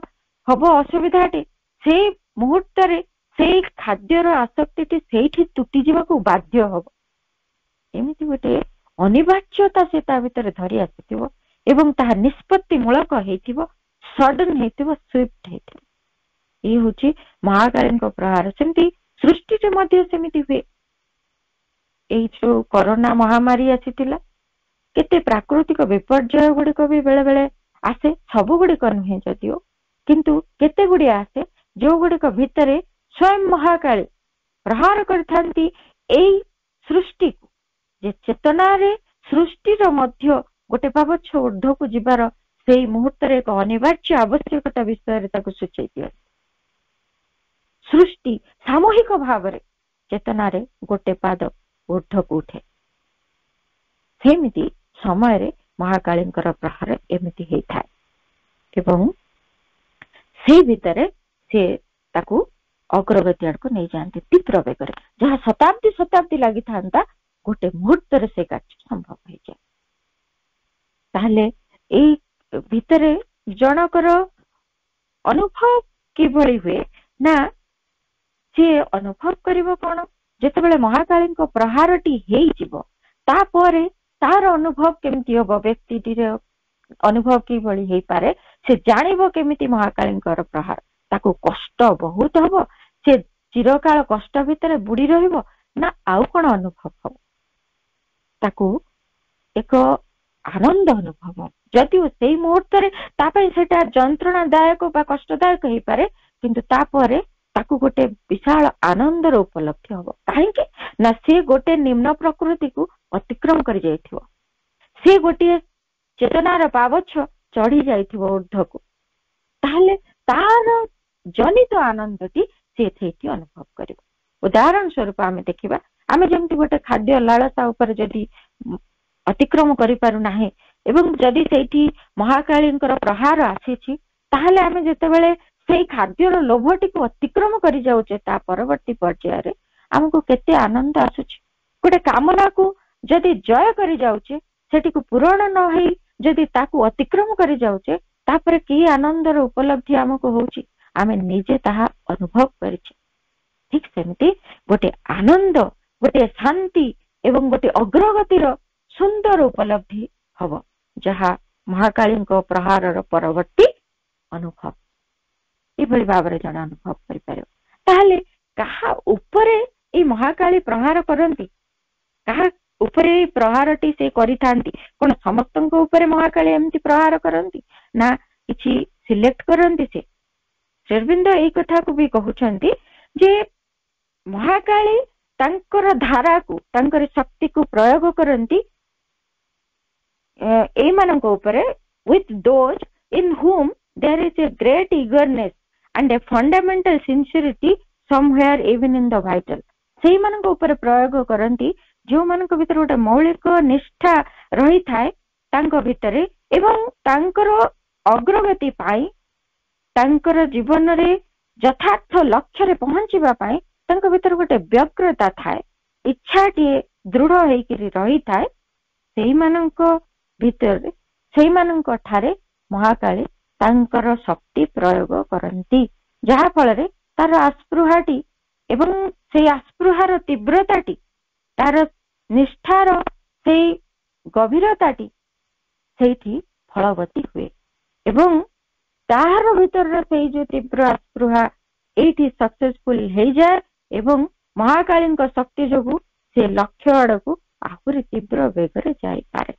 ହବ ଅସୁବିଧାଟି ସେଇ ମୁହୂର୍ତ୍ତରେ ସେଇ ଖାଦ୍ୟର ଆସକ୍ତିଟି ସେଇଠି ତୁଟି ଯିବାକୁ ବାଧ୍ୟ ହବ ଏମିତି ଗୋଟେ ଅନିବାର୍ଯ୍ୟତା ସେ ତା ଭିତରେ ଧରି ଆସିଥିବ ଏବଂ ତାହା ନିଷ୍ପତ୍ତି ମୂଳକ ହେଇଥିବ ସଡନ୍ ହେଇଥିବ ସ୍ୱିଫ୍ଟ ହେଇଥିବ ଏ ହଉଛି ମହାକାଳୀଙ୍କ ପ୍ରହାର ସେମିତି ସୃଷ୍ଟିରେ ମଧ୍ୟ ସେମିତି ହୁଏ ଏଇ ଯୋଉ କରୋନା ମହାମାରୀ ଆସିଥିଲା କେତେ ପ୍ରାକୃତିକ ବିପର୍ଯ୍ୟୟ ଗୁଡିକ ବି ବେଳେବେଳେ ଆସେ ସବୁ ଗୁଡିକ ନୁହେଁ ଯଦିଓ କିନ୍ତୁ କେତେ ଗୁଡ଼ିଏ ଆସେ ଗୁଡିକ ଭିତରେ ସ୍ୱୟଂ ମହାକାଳ ପ୍ରହାର କରିଥାନ୍ତି ଏଇ ସୃଷ୍ଟିକୁ ଯେ ଚେତନାରେ ସୃଷ୍ଟିର ମଧ୍ୟ ଗୋଟେ ପାବଚ୍ଛ ଉର୍ଦ୍ଧକୁ ଯିବାର ସେଇ ମୁହୂର୍ତ୍ତରେ ଏକ ଅନିବାର୍ଯ୍ୟ ଆବଶ୍ୟକତା ବିଷୟରେ ତାକୁ ସୂଚାଇ ଦିଅନ୍ତି ସୃଷ୍ଟି ସାମୁହିକ ଭାବରେ ଚେତନାରେ ଗୋଟେ ପାଦ ଉର୍ଦ୍ଧକୁ ଉଠେ ସେମିତି ସମୟରେ ମହାକାଳୀଙ୍କର ପ୍ରହାର ଏମିତି ହେଇଥାଏ ଏବଂ ସେଇ ଭିତରେ ସେ ତାକୁ ଅଗ୍ରଗତି ଆଡକୁ ନେଇଯାଆନ୍ତି ତୀବ୍ର ବେଗରେ ଯାହା ଶତାବ୍ଦୀ ଶତାବ୍ଦୀ ଲାଗିଥାନ୍ତା ଗୋଟେ ମୁହୂର୍ତ୍ତରେ ସେ କାର୍ଯ୍ୟ ସମ୍ଭବ ହେଇଯାଏ ତାହେଲେ ଏଇ ଭିତରେ ଜଣଙ୍କର ଅନୁଭବ କିଭଳି ହୁଏ ନା ସିଏ ଅନୁଭବ କରିବ କଣ ଯେତେବେଳେ ମହାକାଳୀଙ୍କ ପ୍ରହାରଟି ହେଇଯିବ ତାପରେ ତାହାର ଅନୁଭବ କେମିତି ହବ ବ୍ୟକ୍ତିଟିର ଅନୁଭବ କିଭଳି ହେଇପାରେ ସେ ଜାଣିବ କେମିତି ମହାକାଳୀଙ୍କର ପ୍ରହାର ତାକୁ କଷ୍ଟ ବହୁତ ହବ ସେ ଚିରକାଳ କଷ୍ଟ ଭିତରେ ବୁଡ଼ି ରହିବ ନା ଆଉ କ'ଣ ଅନୁଭବ ହବ ତାକୁ ଏକ ଆନନ୍ଦ ଅନୁଭବ ଯଦିଓ ସେଇ ମୁହୂର୍ତ୍ତରେ ତା ପାଇଁ ସେଟା ଯନ୍ତ୍ରଣାଦାୟକ ବା କଷ୍ଟଦାୟକ ହେଇପାରେ କିନ୍ତୁ ତାପରେ ताकु गोटे विशाल आनंदर उपलब्धि हबो काहेकि ना गोटे निम्न प्रकृति को अतिक्रम कर गोटे चेतनार पावच चढ़ी जायथिबो ऊर्ध को तार जनित आनंद टी अनुभव कर उदाहरण स्वरूप आम देखा आम जेमति गोटे खाद्य लालसा ऊपर जदि अतिक्रम करि पारु प्रहार आसीछि ताहले आमे সেই কাৰ্যৰ লোভটোক अतिक्रम কৰি যাওঁতে তা পৰৱৰ্তী পৰ্যায়ৰে আমাক কিতে আনন্দ আসুচি গোটেই কামনাক যদি জয় কৰি যাওঁচে সেইটো পূৰণ নহয় যদি তাক अतिक्रम কৰি যাওঁচে তাৰ পৰা কি আনন্দৰ উপলব্ধী আমাক হয়চি আমি নিজে তাহা অনুভৱ কৰিচি ঠিক সেইমতে গোটেই আনন্দ গোটেই শান্তি এবং গোটেই অগ্রগতিৰ সুন্দৰ উপলব্ধী হব যহা মহাকালীৰ কো প্ৰহারৰ পৰৱৰ্তী অনুভৱ ଏଭଳି ଭାବରେ ଜଣେ ଅନୁଭବ କରିପାରିବ ତାହେଲେ କାହା ଉପରେ ଏଇ ମହାକାଳୀ ପ୍ରହାର କରନ୍ତି କାହା ଉପରେ ଏଇ ପ୍ରହାରଟି ସେ କରିଥାନ୍ତି କଣ ସମସ୍ତଙ୍କ ଉପରେ ମହାକାଳୀ ଏମିତି ପ୍ରହାର କରନ୍ତି ନା କିଛି ସିଲେକ୍ଟ କରନ୍ତି ସେ ଶ୍ରୀବିନ୍ଦ ଏଇ କଥାକୁ ବି କହୁଛନ୍ତି ଯେ ମହାକାଳୀ ତାଙ୍କର ଧାରାକୁ ତାଙ୍କର ଶକ୍ତିକୁ ପ୍ରୟୋଗ କରନ୍ତି ଏଇମାନଙ୍କ ଉପରେ with those in whom there is a great eagerness and a fundamental sincerity somewhere even in the vital ସେଇମାନଙ୍କ ଉପରେ ପ୍ରୟୋଗ କରନ୍ତି ଯେଉଁମାନଙ୍କ ଭିତରେ ଗୋଟେ ମୌଳିକ ନିଷ୍ଠା ରହିଥାଏ ତାଙ୍କ ଭିତରେ ଏବଂ ତାଙ୍କର ଅଗ୍ରଗତି ପାଇଁ ତାଙ୍କର ଜୀବନରେ ଯଥାର୍ଥ ଲକ୍ଷ୍ୟରେ ପହଞ୍ଚିବା ପାଇଁ ତାଙ୍କ ଭିତରେ ଗୋଟେ ବ୍ୟଗ୍ରତା ଥାଏ ଇଚ୍ଛାଟିଏ ଦୃଢ ହେଇକିରି ରହିଥାଏ ସେଇମାନଙ୍କ ଭିତରେ ସେଇମାନଙ୍କ ଠାରେ ମହାକାଳୀ ତାଙ୍କର ଶକ୍ତି ପ୍ରୟୋଗ କରନ୍ତି ଯାହା ଫଳରେ ତାର ଆସ୍ପୃହାଟି ଏବଂ ସେଇ ଆସ୍ପୃହାର ତୀବ୍ରତାଟି ତାର ନିଷ୍ଠାର ସେଇ ଗଭୀରତାଟି ସେଇଠି ଫଳବତୀ ହୁଏ ଏବଂ ତାହାର ଭିତରର ସେଇ ଯୋଉ ତୀବ୍ର ଆସ୍ପୃହା ଏଇଠି ସକ୍ସେସଫୁଲ ହେଇଯାଏ ଏବଂ ମହାକାଳୀଙ୍କ ଶକ୍ତି ଯୋଗୁଁ ସେ ଲକ୍ଷ୍ୟ ଆଡକୁ ଆହୁରି ତୀବ୍ର ବେଗରେ ଯାଇପାରେ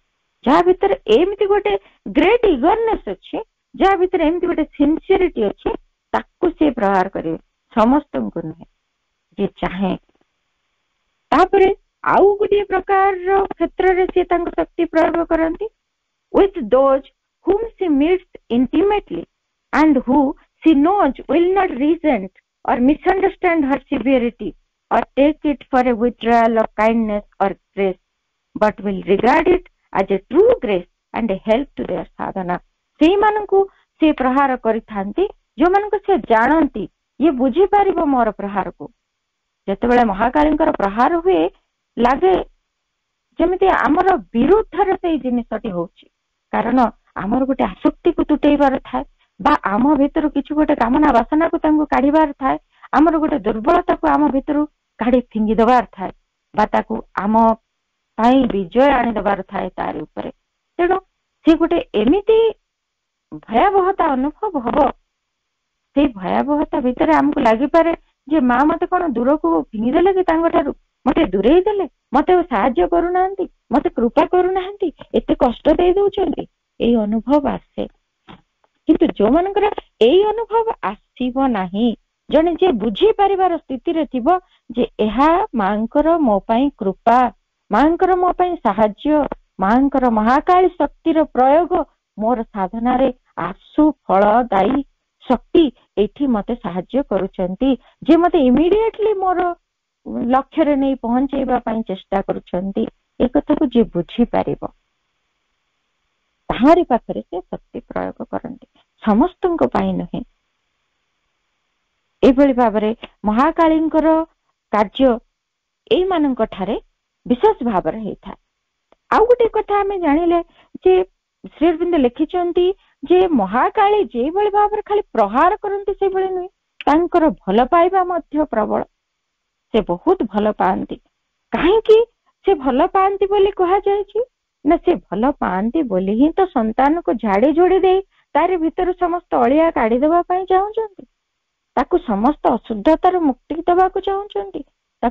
ଯାହା ଭିତରେ ଏମିତି ଗୋଟେ ଗ୍ରେଟ୍ ଇଗରନେସ୍ ଅଛି ଯାହା ଭିତରେ ଏମିତି ଗୋଟେ ସିନ୍ସିୟରିଟି ଅଛି ତାକୁ ସେ ପ୍ରହାର କରିବେ ସମସ୍ତଙ୍କୁ ନୁହେଁ ଯିଏ ଚାହେଁ ତାପରେ ଆଉ ଗୋଟିଏ ପ୍ରକାରର କ୍ଷେତ୍ରରେ ସେ ତାଙ୍କ ଶକ୍ତି ପ୍ରୟୋଗ କରନ୍ତି with those whom she meets intimately and who she knows will not resent or misunderstand her severity or take it for a withdrawal of kindness or grace but will regard it as a true grace and a help to their sadhana ସେଇମାନଙ୍କୁ ସେ ପ୍ରହାର କରିଥାନ୍ତି ଯୋଉମାନଙ୍କୁ ସେ ଜାଣନ୍ତି ଇଏ ବୁଝିପାରିବ ମୋର ପ୍ରହାରକୁ ଯେତେବେଳେ ମହାକାଳୀଙ୍କର ପ୍ରହାର ହୁଏ ଲାଗେ ଯେମିତି ଆମର ବିରୁଦ୍ଧରେ ସେଇ ଜିନିଷଟି ହଉଛି କାରଣ ଆମର ଗୋଟେ ଆସକ୍ତିକୁ ତୁଟେଇବାର ଥାଏ ବା ଆମ ଭିତରୁ କିଛି ଗୋଟେ କାମନା ବାସନାକୁ ତାଙ୍କୁ କାଢିବାର ଥାଏ ଆମର ଗୋଟେ ଦୁର୍ବଳତାକୁ ଆମ ଭିତରୁ କାଢି ଫିଙ୍ଗି ଦେବାର ଥାଏ ବା ତାକୁ ଆମ ପାଇଁ ବିଜୟ ଆଣିଦେବାର ଥାଏ ତାରି ଉପରେ ତେଣୁ ସେ ଗୋଟେ ଏମିତି ଭୟାବହତା ଅନୁଭବ ହବ ସେଇ ଭୟାବହତା ଭିତରେ ଆମକୁ ଲାଗିପାରେ ଯେ ମା ମତେ କଣ ଦୂରକୁ ଫିଙ୍ଗିଦେଲେ କି ତାଙ୍କଠାରୁ ମତେ ଦୂରେଇ ଦେଲେ ମତେ ସାହାଯ୍ୟ କରୁନାହାନ୍ତି ମତେ କୃପା କରୁନାହାନ୍ତି ଏତେ କଷ୍ଟ ଦେଇ ଦଉଛନ୍ତି ଏଇ ଅନୁଭବ ଆସେ କିନ୍ତୁ ଯୋଉମାନଙ୍କର ଏଇ ଅନୁଭବ ଆସିବ ନାହିଁ ଜଣେ ଯିଏ ବୁଝି ପାରିବାର ସ୍ଥିତିରେ ଥିବ ଯେ ଏହା ମାଙ୍କର ମୋ ପାଇଁ କୃପା ମାଙ୍କର ମୋ ପାଇଁ ସାହାଯ୍ୟ ମାଙ୍କର ମହାକାଳୀ ଶକ୍ତିର ପ୍ରୟୋଗ ମୋର ସାଧନାରେ ଆଶୁ ଦାୟୀ ଶକ୍ତି ଏଠି ମତେ ସାହାଯ୍ୟ କରୁଛନ୍ତି ଯେ ମତେ ଇମିଡିଏଟଲି ମୋର ଲକ୍ଷ୍ୟରେ ନେଇ ପହଞ୍ଚେଇବା ପାଇଁ ଚେଷ୍ଟା କରୁଛନ୍ତି ଏ କଥାକୁ ଯିଏ ବୁଝିପାରିବ ତାହାରି ପାଖରେ ସେ ଶକ୍ତି ପ୍ରୟୋଗ କରନ୍ତି ସମସ୍ତଙ୍କ ପାଇଁ ନୁହେଁ ଏଭଳି ଭାବରେ ମହାକାଳୀଙ୍କର କାର୍ଯ୍ୟ ଏଇମାନଙ୍କ ଠାରେ ବିଶେଷ ଭାବରେ ହେଇଥାଏ ଆଉ ଗୋଟେ କଥା ଆମେ ଜାଣିଲେ ଯେ श्रीअरविंद लिखिंट महाकाली जे भाई भाव खाली प्रहार करती से भाई नुह भल पाइबा प्रबल से बहुत भल पाती कहीं से भल पाती कल पाती ही तो संतान को झाड़ी झुड़ी दे तार भितर समस्त अलिया काढ़ीदे चाहते समस्त अशुद्धतार मुक्ति देवा चाहती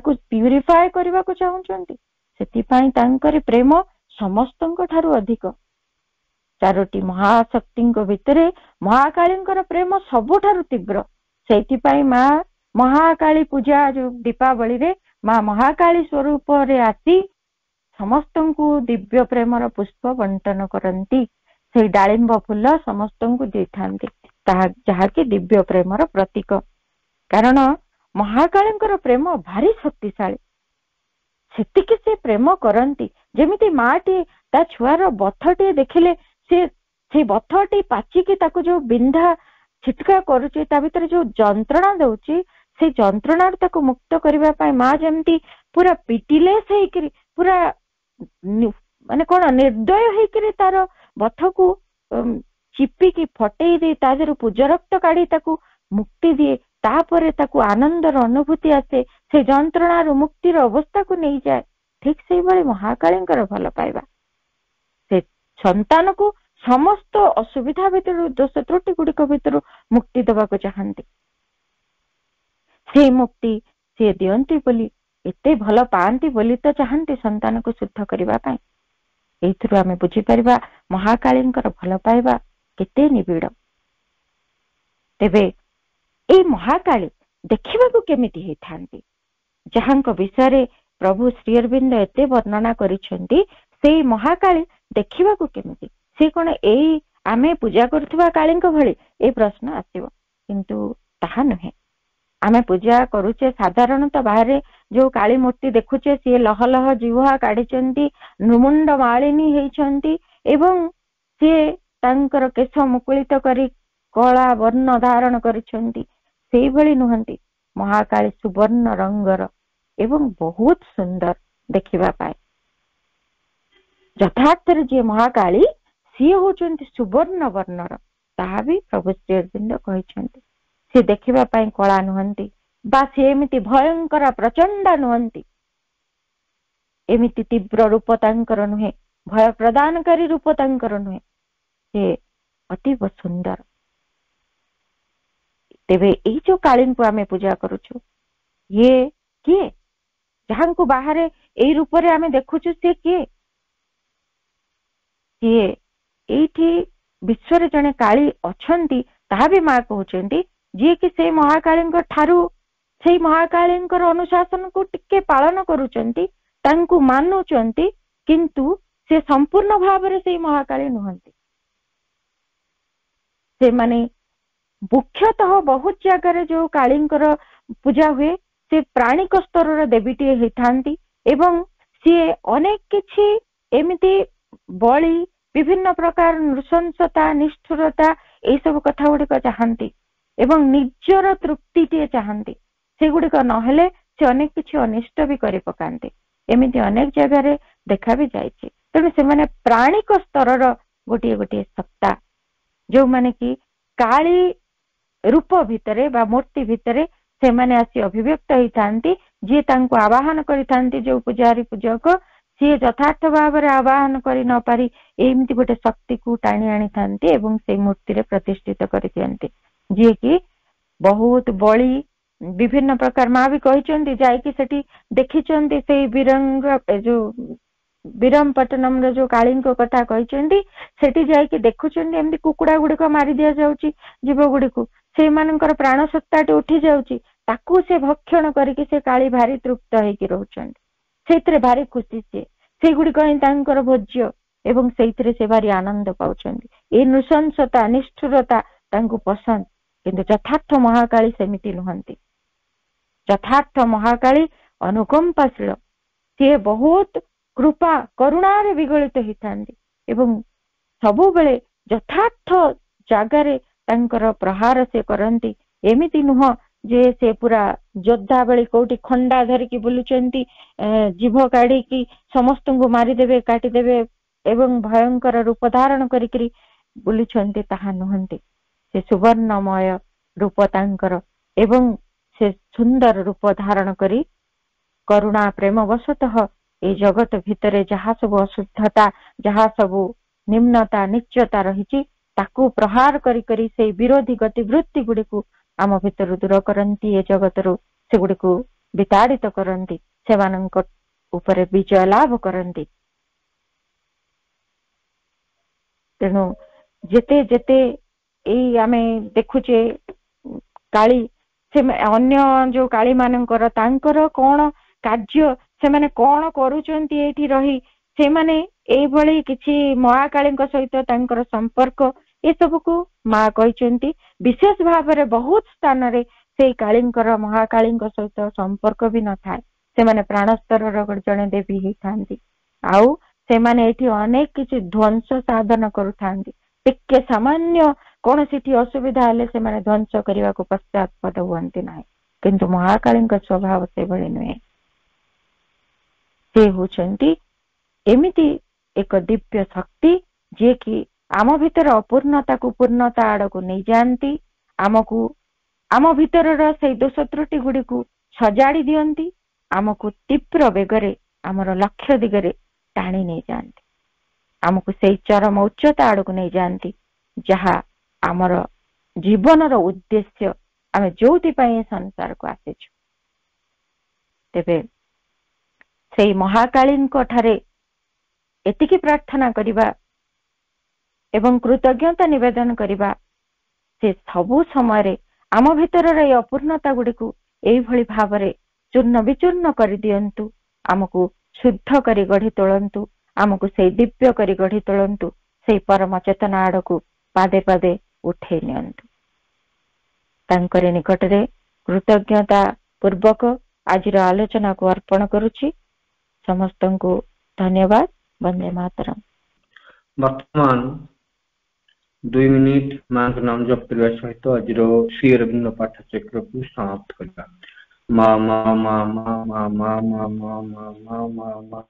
प्यूरीफाए करने को चाहती से प्रेम समस्त अधिक ଚାରୋଟି ମହାଶକ୍ତିଙ୍କ ଭିତରେ ମହାକାଳୀଙ୍କର ପ୍ରେମ ସବୁଠାରୁ ତୀବ୍ର ସେଇଥିପାଇଁ ମା ମହାକାଳୀ ପୂଜା ଯୋଉ ଦୀପାବଳିରେ ମା ମହାକାଳୀ ସ୍ୱରୂପରେ ଆସି ସମସ୍ତଙ୍କୁ ଦିବ୍ୟ ପ୍ରେମର ପୁଷ୍ପ ବଣ୍ଟନ କରନ୍ତି ସେଇ ଡାଳିମ୍ବ ଫୁଲ ସମସ୍ତଙ୍କୁ ଦେଇଥାନ୍ତି ତାହା ଯାହାକି ଦିବ୍ୟ ପ୍ରେମର ପ୍ରତୀକ କାରଣ ମହାକାଳୀଙ୍କର ପ୍ରେମ ଭାରି ଶକ୍ତିଶାଳୀ ସେତିକି ସେ ପ୍ରେମ କରନ୍ତି ଯେମିତି ମାଟି ତା ଛୁଆର ବଥଟିଏ ଦେଖିଲେ તે તે બથટી પાછી કે તાકો જો બિન્ધા છીટકા કરુચે તા ભીતર જો જંત્રણા દેઉચી સે જંત્રણાર તાકો મુક્ત કરીવા પય માં જેમતી પૂરા પીટીલે સેય કરી પૂરા નુ મને કોણ નિર્દય હૈ કરી તારો બથકો ચીપકી ફટેવી તાજેર પૂજ રક્ત કાઢી તાકો મુક્તિ દીએ તા પરે તાકો આનંદર અનુભૂતિ આસે સે જંત્રણાર મુક્તિર અવસ્થા કુ નહી જાય ઠીક સેય પરે મહાકાળીંંંંંંંંંંંંંંંંંંંંંંંંંંંંંંંંંંંંંંંંંંંંંંંંંંંંંંંંંંંંંંંંંંંંંંંંંંંંંંંંંંંંંંંંંંંંંંંંંંંંંંંંંંંંંંંંંંંંંંંંંં ସନ୍ତାନକୁ ସମସ୍ତ ଅସୁବିଧା ଭିତରୁ ଦୋଷ ତ୍ରୁଟି ଗୁଡିକ ଭିତରୁ ମୁକ୍ତି ଦେବାକୁ ଚାହାନ୍ତି ସେଇ ମୁକ୍ତି ସିଏ ଦିଅନ୍ତି ବୋଲି ଏତେ ଭଲ ପାଆନ୍ତି ବୋଲି ତ ଚାହାନ୍ତି ସନ୍ତାନକୁ ଶୁଦ୍ଧ କରିବା ପାଇଁ ଏଇଥିରୁ ଆମେ ବୁଝିପାରିବା ମହାକାଳୀଙ୍କର ଭଲ ପାଇବା କେତେ ନିବିଡ଼ ତେବେ ଏଇ ମହାକାଳୀ ଦେଖିବାକୁ କେମିତି ହେଇଥାନ୍ତି ଯାହାଙ୍କ ବିଷୟରେ ପ୍ରଭୁ ଶ୍ରୀ ଅରବିନ୍ଦ ଏତେ ବର୍ଣ୍ଣନା କରିଛନ୍ତି ସେଇ ମହାକାଳୀ ଦେଖିବାକୁ କେମିତି ସେ କ'ଣ ଏଇ ଆମେ ପୂଜା କରୁଥିବା କାଳୀଙ୍କ ଭଳି ଏ ପ୍ରଶ୍ନ ଆସିବ କିନ୍ତୁ ତାହା ନୁହେଁ ଆମେ ପୂଜା କରୁଛେ ସାଧାରଣତଃ ବାହାରେ ଯୋଉ କାଳୀ ମୂର୍ତ୍ତି ଦେଖୁଛେ ସିଏ ଲହ ଲହ ଜିହ୍ୱା କାଢିଛନ୍ତି ନୃମୁଣ୍ଡ ମାଳିନୀ ହେଇଛନ୍ତି ଏବଂ ସିଏ ତାଙ୍କର କେଶ ମୁକୁଳିତ କରି କଳା ବର୍ଣ୍ଣ ଧାରଣ କରିଛନ୍ତି ସେଇଭଳି ନୁହନ୍ତି ମହାକାଳୀ ସୁବର୍ଣ୍ଣ ରଙ୍ଗର ଏବଂ ବହୁତ ସୁନ୍ଦର ଦେଖିବା ପାଇଁ यथार्थ जी महाका सी हूं सुवर्ण वर्णर ता भी प्रभु श्री कही सी देखापी कला नुहति बाम भयंकर प्रचंड नुहति एमती तीव्र रूपता नुहे भय प्रदानकारी रूपता नुहे से अतीब सुंदर तेरे यो का आम पूजा कर बाहर यही रूप से आम देखु सी किए କିଏ ଏଇଠି ବିଶ୍ୱରେ ଜଣେ କାଳୀ ଅଛନ୍ତି ତାହା ବି ମା କହୁଛନ୍ତି ଯିଏକି ସେଇ ମହାକାଳୀଙ୍କ ଠାରୁ ସେଇ ମହାକାଳୀଙ୍କର ଅନୁଶାସନକୁ ଟିକେ ପାଳନ କରୁଛନ୍ତି ତାଙ୍କୁ ମାନୁଛନ୍ତି କିନ୍ତୁ ସେ ସମ୍ପୂର୍ଣ୍ଣ ଭାବରେ ସେଇ ମହାକାଳୀ ନୁହନ୍ତି ସେମାନେ ମୁଖ୍ୟତଃ ବହୁତ ଜାଗାରେ ଯୋଉ କାଳୀଙ୍କର ପୂଜା ହୁଏ ସେ ପ୍ରାଣିକ ସ୍ତରର ଦେବୀଟିଏ ହେଇଥାନ୍ତି ଏବଂ ସିଏ ଅନେକ କିଛି ଏମିତି બોળી વિવિન્ના પ્રકાર નૃષંસતા નિષ્ઠુરતા એ સબ કથા ઉડિકા ચાહંતી એવં નિજ્યર તૃપ્તિ tie ચાહંતી સે ગુડિકા ન હલે સે અનેક કિછુ અનિષ્ઠ ભી કરી પકાંતે એમિતી અનેક જગારે દેખા ભી જાય છે તમે સેmane પ્રાણીક સ્તરર ગોટી ગોટી સક્તા જો mane ki કાળી રૂપ ભીતરે બા મૂર્તિ ભીતરે સેmane આસી અભિવ્યક્ત હી ચાંતી જી તાંકો આવાહન કરી તાંતી જો પૂજારી પૂજક ସିଏ ଯଥାର୍ଥ ଭାବରେ ଆବାହନ କରି ନପାରି ଏମିତି ଗୋଟେ ଶକ୍ତିକୁ ଟାଣି ଆଣିଥାନ୍ତି ଏବଂ ସେଇ ମୂର୍ତ୍ତିରେ ପ୍ରତିଷ୍ଠିତ କରିଦିଅନ୍ତି ଯିଏକି ବହୁତ ବଳି ବିଭିନ୍ନ ପ୍ରକାର ମା ବି କହିଛନ୍ତି ଯାଇକି ସେଠି ଦେଖିଛନ୍ତି ସେଇ ବିରଙ୍ଗ ଯୋଉ ବିରମପଟନମର ଯୋଉ କାଳୀଙ୍କ କଥା କହିଛନ୍ତି ସେଠି ଯାଇକି ଦେଖୁଛନ୍ତି ଏମିତି କୁକୁଡ଼ା ଗୁଡିକ ମାରି ଦିଆଯାଉଛି ଜୀବ ଗୁଡିକୁ ସେଇମାନଙ୍କର ପ୍ରାଣ ସତ୍ତାଟି ଉଠି ଯାଉଛି ତାକୁ ସେ ଭକ୍ଷଣ କରିକି ସେ କାଳୀ ଭାରି ତୃପ୍ତ ହେଇକି ରହୁଛନ୍ତି ସେଇଥିରେ ଭାରି ଖୁସି ସିଏ ସେଗୁଡିକ ହିଁ ତାଙ୍କର ଭୋଜ୍ୟ ଏବଂ ସେଇଥିରେ ସେ ଭାରି ଆନନ୍ଦ ପାଉଛନ୍ତି ଏ ନୃଶଂସତା ନିଷ୍ଠୁରତା ତାଙ୍କୁ ପସନ୍ଦ କିନ୍ତୁ ଯଥାର୍ଥ ମହାକାଳୀ ସେମିତି ନୁହନ୍ତି ଯଥାର୍ଥ ମହାକାଳୀ ଅନୁକମ୍ପାଶୀଳ ସିଏ ବହୁତ କୃପା କରୁଣାରେ ବିଗଳିତ ହେଇଥାନ୍ତି ଏବଂ ସବୁବେଳେ ଯଥାର୍ଥ ଜାଗାରେ ତାଙ୍କର ପ୍ରହାର ସେ କରନ୍ତି ଏମିତି ନୁହଁ ଯିଏ ସେ ପୁରା ଯୋଦ୍ଧା ଭଳି କୋଉଠି ଖଣ୍ଡା ଧରିକି ବୁଲୁଛନ୍ତି ଜିଭ କାଢିକି ସମସ୍ତଙ୍କୁ ମାରିଦେବେ କାଟିଦେବେ ଏବଂ ଭୟଙ୍କର ରୂପ ଧାରଣ କରିକିରି ବୁଲୁଛନ୍ତି ତାହା ନୁହନ୍ତି ସେ ସୁବର୍ଣ୍ଣମୟ ରୂପ ତାଙ୍କର ଏବଂ ସେ ସୁନ୍ଦର ରୂପ ଧାରଣ କରି କରୁଣା ପ୍ରେମବଶତଃ ଏଇ ଜଗତ ଭିତରେ ଯାହା ସବୁ ଅଶୁଦ୍ଧତା ଯାହା ସବୁ ନିମ୍ନତା ନିଚ୍ଚତା ରହିଛି ତାକୁ ପ୍ରହାର କରି କରି ସେଇ ବିରୋଧୀ ଗତିବୃତ୍ତି ଗୁଡିକୁ ଆମ ଭିତରୁ ଦୂର କରନ୍ତି ଏ ଜଗତରୁ ସେଗୁଡିକୁ ବିତାଡିତ କରନ୍ତି ସେମାନଙ୍କ ଉପରେ ବିଜୟ ଲାଭ କରନ୍ତି ତେଣୁ ଯେତେ ଯେତେ ଏଇ ଆମେ ଦେଖୁଛେ କାଳୀ ସେ ଅନ୍ୟ ଯୋଉ କାଳୀ ମାନଙ୍କର ତାଙ୍କର କଣ କାର୍ଯ୍ୟ ସେମାନେ କଣ କରୁଛନ୍ତି ଏଇଠି ରହି ସେମାନେ ଏଇଭଳି କିଛି ମହାକାଳୀଙ୍କ ସହିତ ତାଙ୍କର ସମ୍ପର୍କ ଏସବୁକୁ ମା କହିଛନ୍ତି ବିଶେଷ ଭାବରେ ବହୁତ ସ୍ଥାନରେ ସେଇ କାଳୀଙ୍କର ମହାକାଳୀଙ୍କ ସହିତ ସମ୍ପର୍କ ବି ନଥାଏ ସେମାନେ ପ୍ରାଣସ୍ତରର ଜଣେ ଦେବୀ ହେଇଥାନ୍ତି ଆଉ ସେମାନେ ଏଠି ଅନେକ କିଛି ଧ୍ୱଂସ ସାଧନ କରୁଥାନ୍ତି ଟିକେ ସାମାନ୍ୟ କୌଣସିଠି ଅସୁବିଧା ହେଲେ ସେମାନେ ଧ୍ୱଂସ କରିବାକୁ ପଶ୍ଚାତ୍ପଦ ହୁଅନ୍ତି ନାହିଁ କିନ୍ତୁ ମହାକାଳୀଙ୍କ ସ୍ୱଭାବ ସେଭଳି ନୁହେଁ ସେ ହେଉଛନ୍ତି ଏମିତି ଏକ ଦିବ୍ୟ ଶକ୍ତି ଯିଏକି ଆମ ଭିତରେ ଅପୂର୍ଣ୍ଣତାକୁ ପୂର୍ଣ୍ଣତା ଆଡ଼କୁ ନେଇଯାଆନ୍ତି ଆମକୁ ଆମ ଭିତରର ସେଇ ଦୋଷ ତ୍ରୁଟି ଗୁଡିକୁ ସଜାଡ଼ି ଦିଅନ୍ତି ଆମକୁ ତୀବ୍ର ବେଗରେ ଆମର ଲକ୍ଷ୍ୟ ଦିଗରେ ଟାଣି ନେଇଯାଆନ୍ତି ଆମକୁ ସେଇ ଚରମ ଉଚ୍ଚତା ଆଡ଼କୁ ନେଇଯାଆନ୍ତି ଯାହା ଆମର ଜୀବନର ଉଦ୍ଦେଶ୍ୟ ଆମେ ଯୋଉଥିପାଇଁ ସଂସାରକୁ ଆସିଛୁ ତେବେ ସେଇ ମହାକାଳୀଙ୍କ ଠାରେ ଏତିକି ପ୍ରାର୍ଥନା କରିବା ଏବଂ କୃତଜ୍ଞତା ନିବେଦନ କରିବା ସେ ସବୁ ସମୟରେ ଆମ ଭିତରର ଏଇ ଅପୂର୍ଣ୍ଣତା ଗୁଡିକୁ ଏଇଭଳି ଭାବରେ ଚୂର୍ଣ୍ଣ ବିଚୂର୍ଣ୍ଣ କରିଦିଅନ୍ତୁ ଆମକୁ ଶୁଦ୍ଧ କରି ଗଢି ତୋଳନ୍ତୁ ଆମକୁ ସେଇ ଦିବ୍ୟ କରି ଗଢି ତୋଳନ୍ତୁ ସେଇ ପରମ ଚେତନା ଆଡକୁ ପାଦେ ପାଦେ ଉଠେଇ ନିଅନ୍ତୁ ତାଙ୍କର ନିକଟରେ କୃତଜ୍ଞତା ପୂର୍ବକ ଆଜିର ଆଲୋଚନାକୁ ଅର୍ପଣ କରୁଛି ସମସ୍ତଙ୍କୁ ଧନ୍ୟବାଦ ବନ୍ଦେ ମାତରମ୍ ବର୍ତ୍ତମାନ দুই মিনিট ମାଙ୍କ ନାମ ଜପ କରିବା ସହିତ ଆଜିର ଶ୍ରୀ ଅରବିନ୍ଦ ପାଠଚକ୍ରକୁ ସମାପ୍ତ କରିବା ମା ମା ମା ମା ମା ମା ମା ମା ମା ମା ମା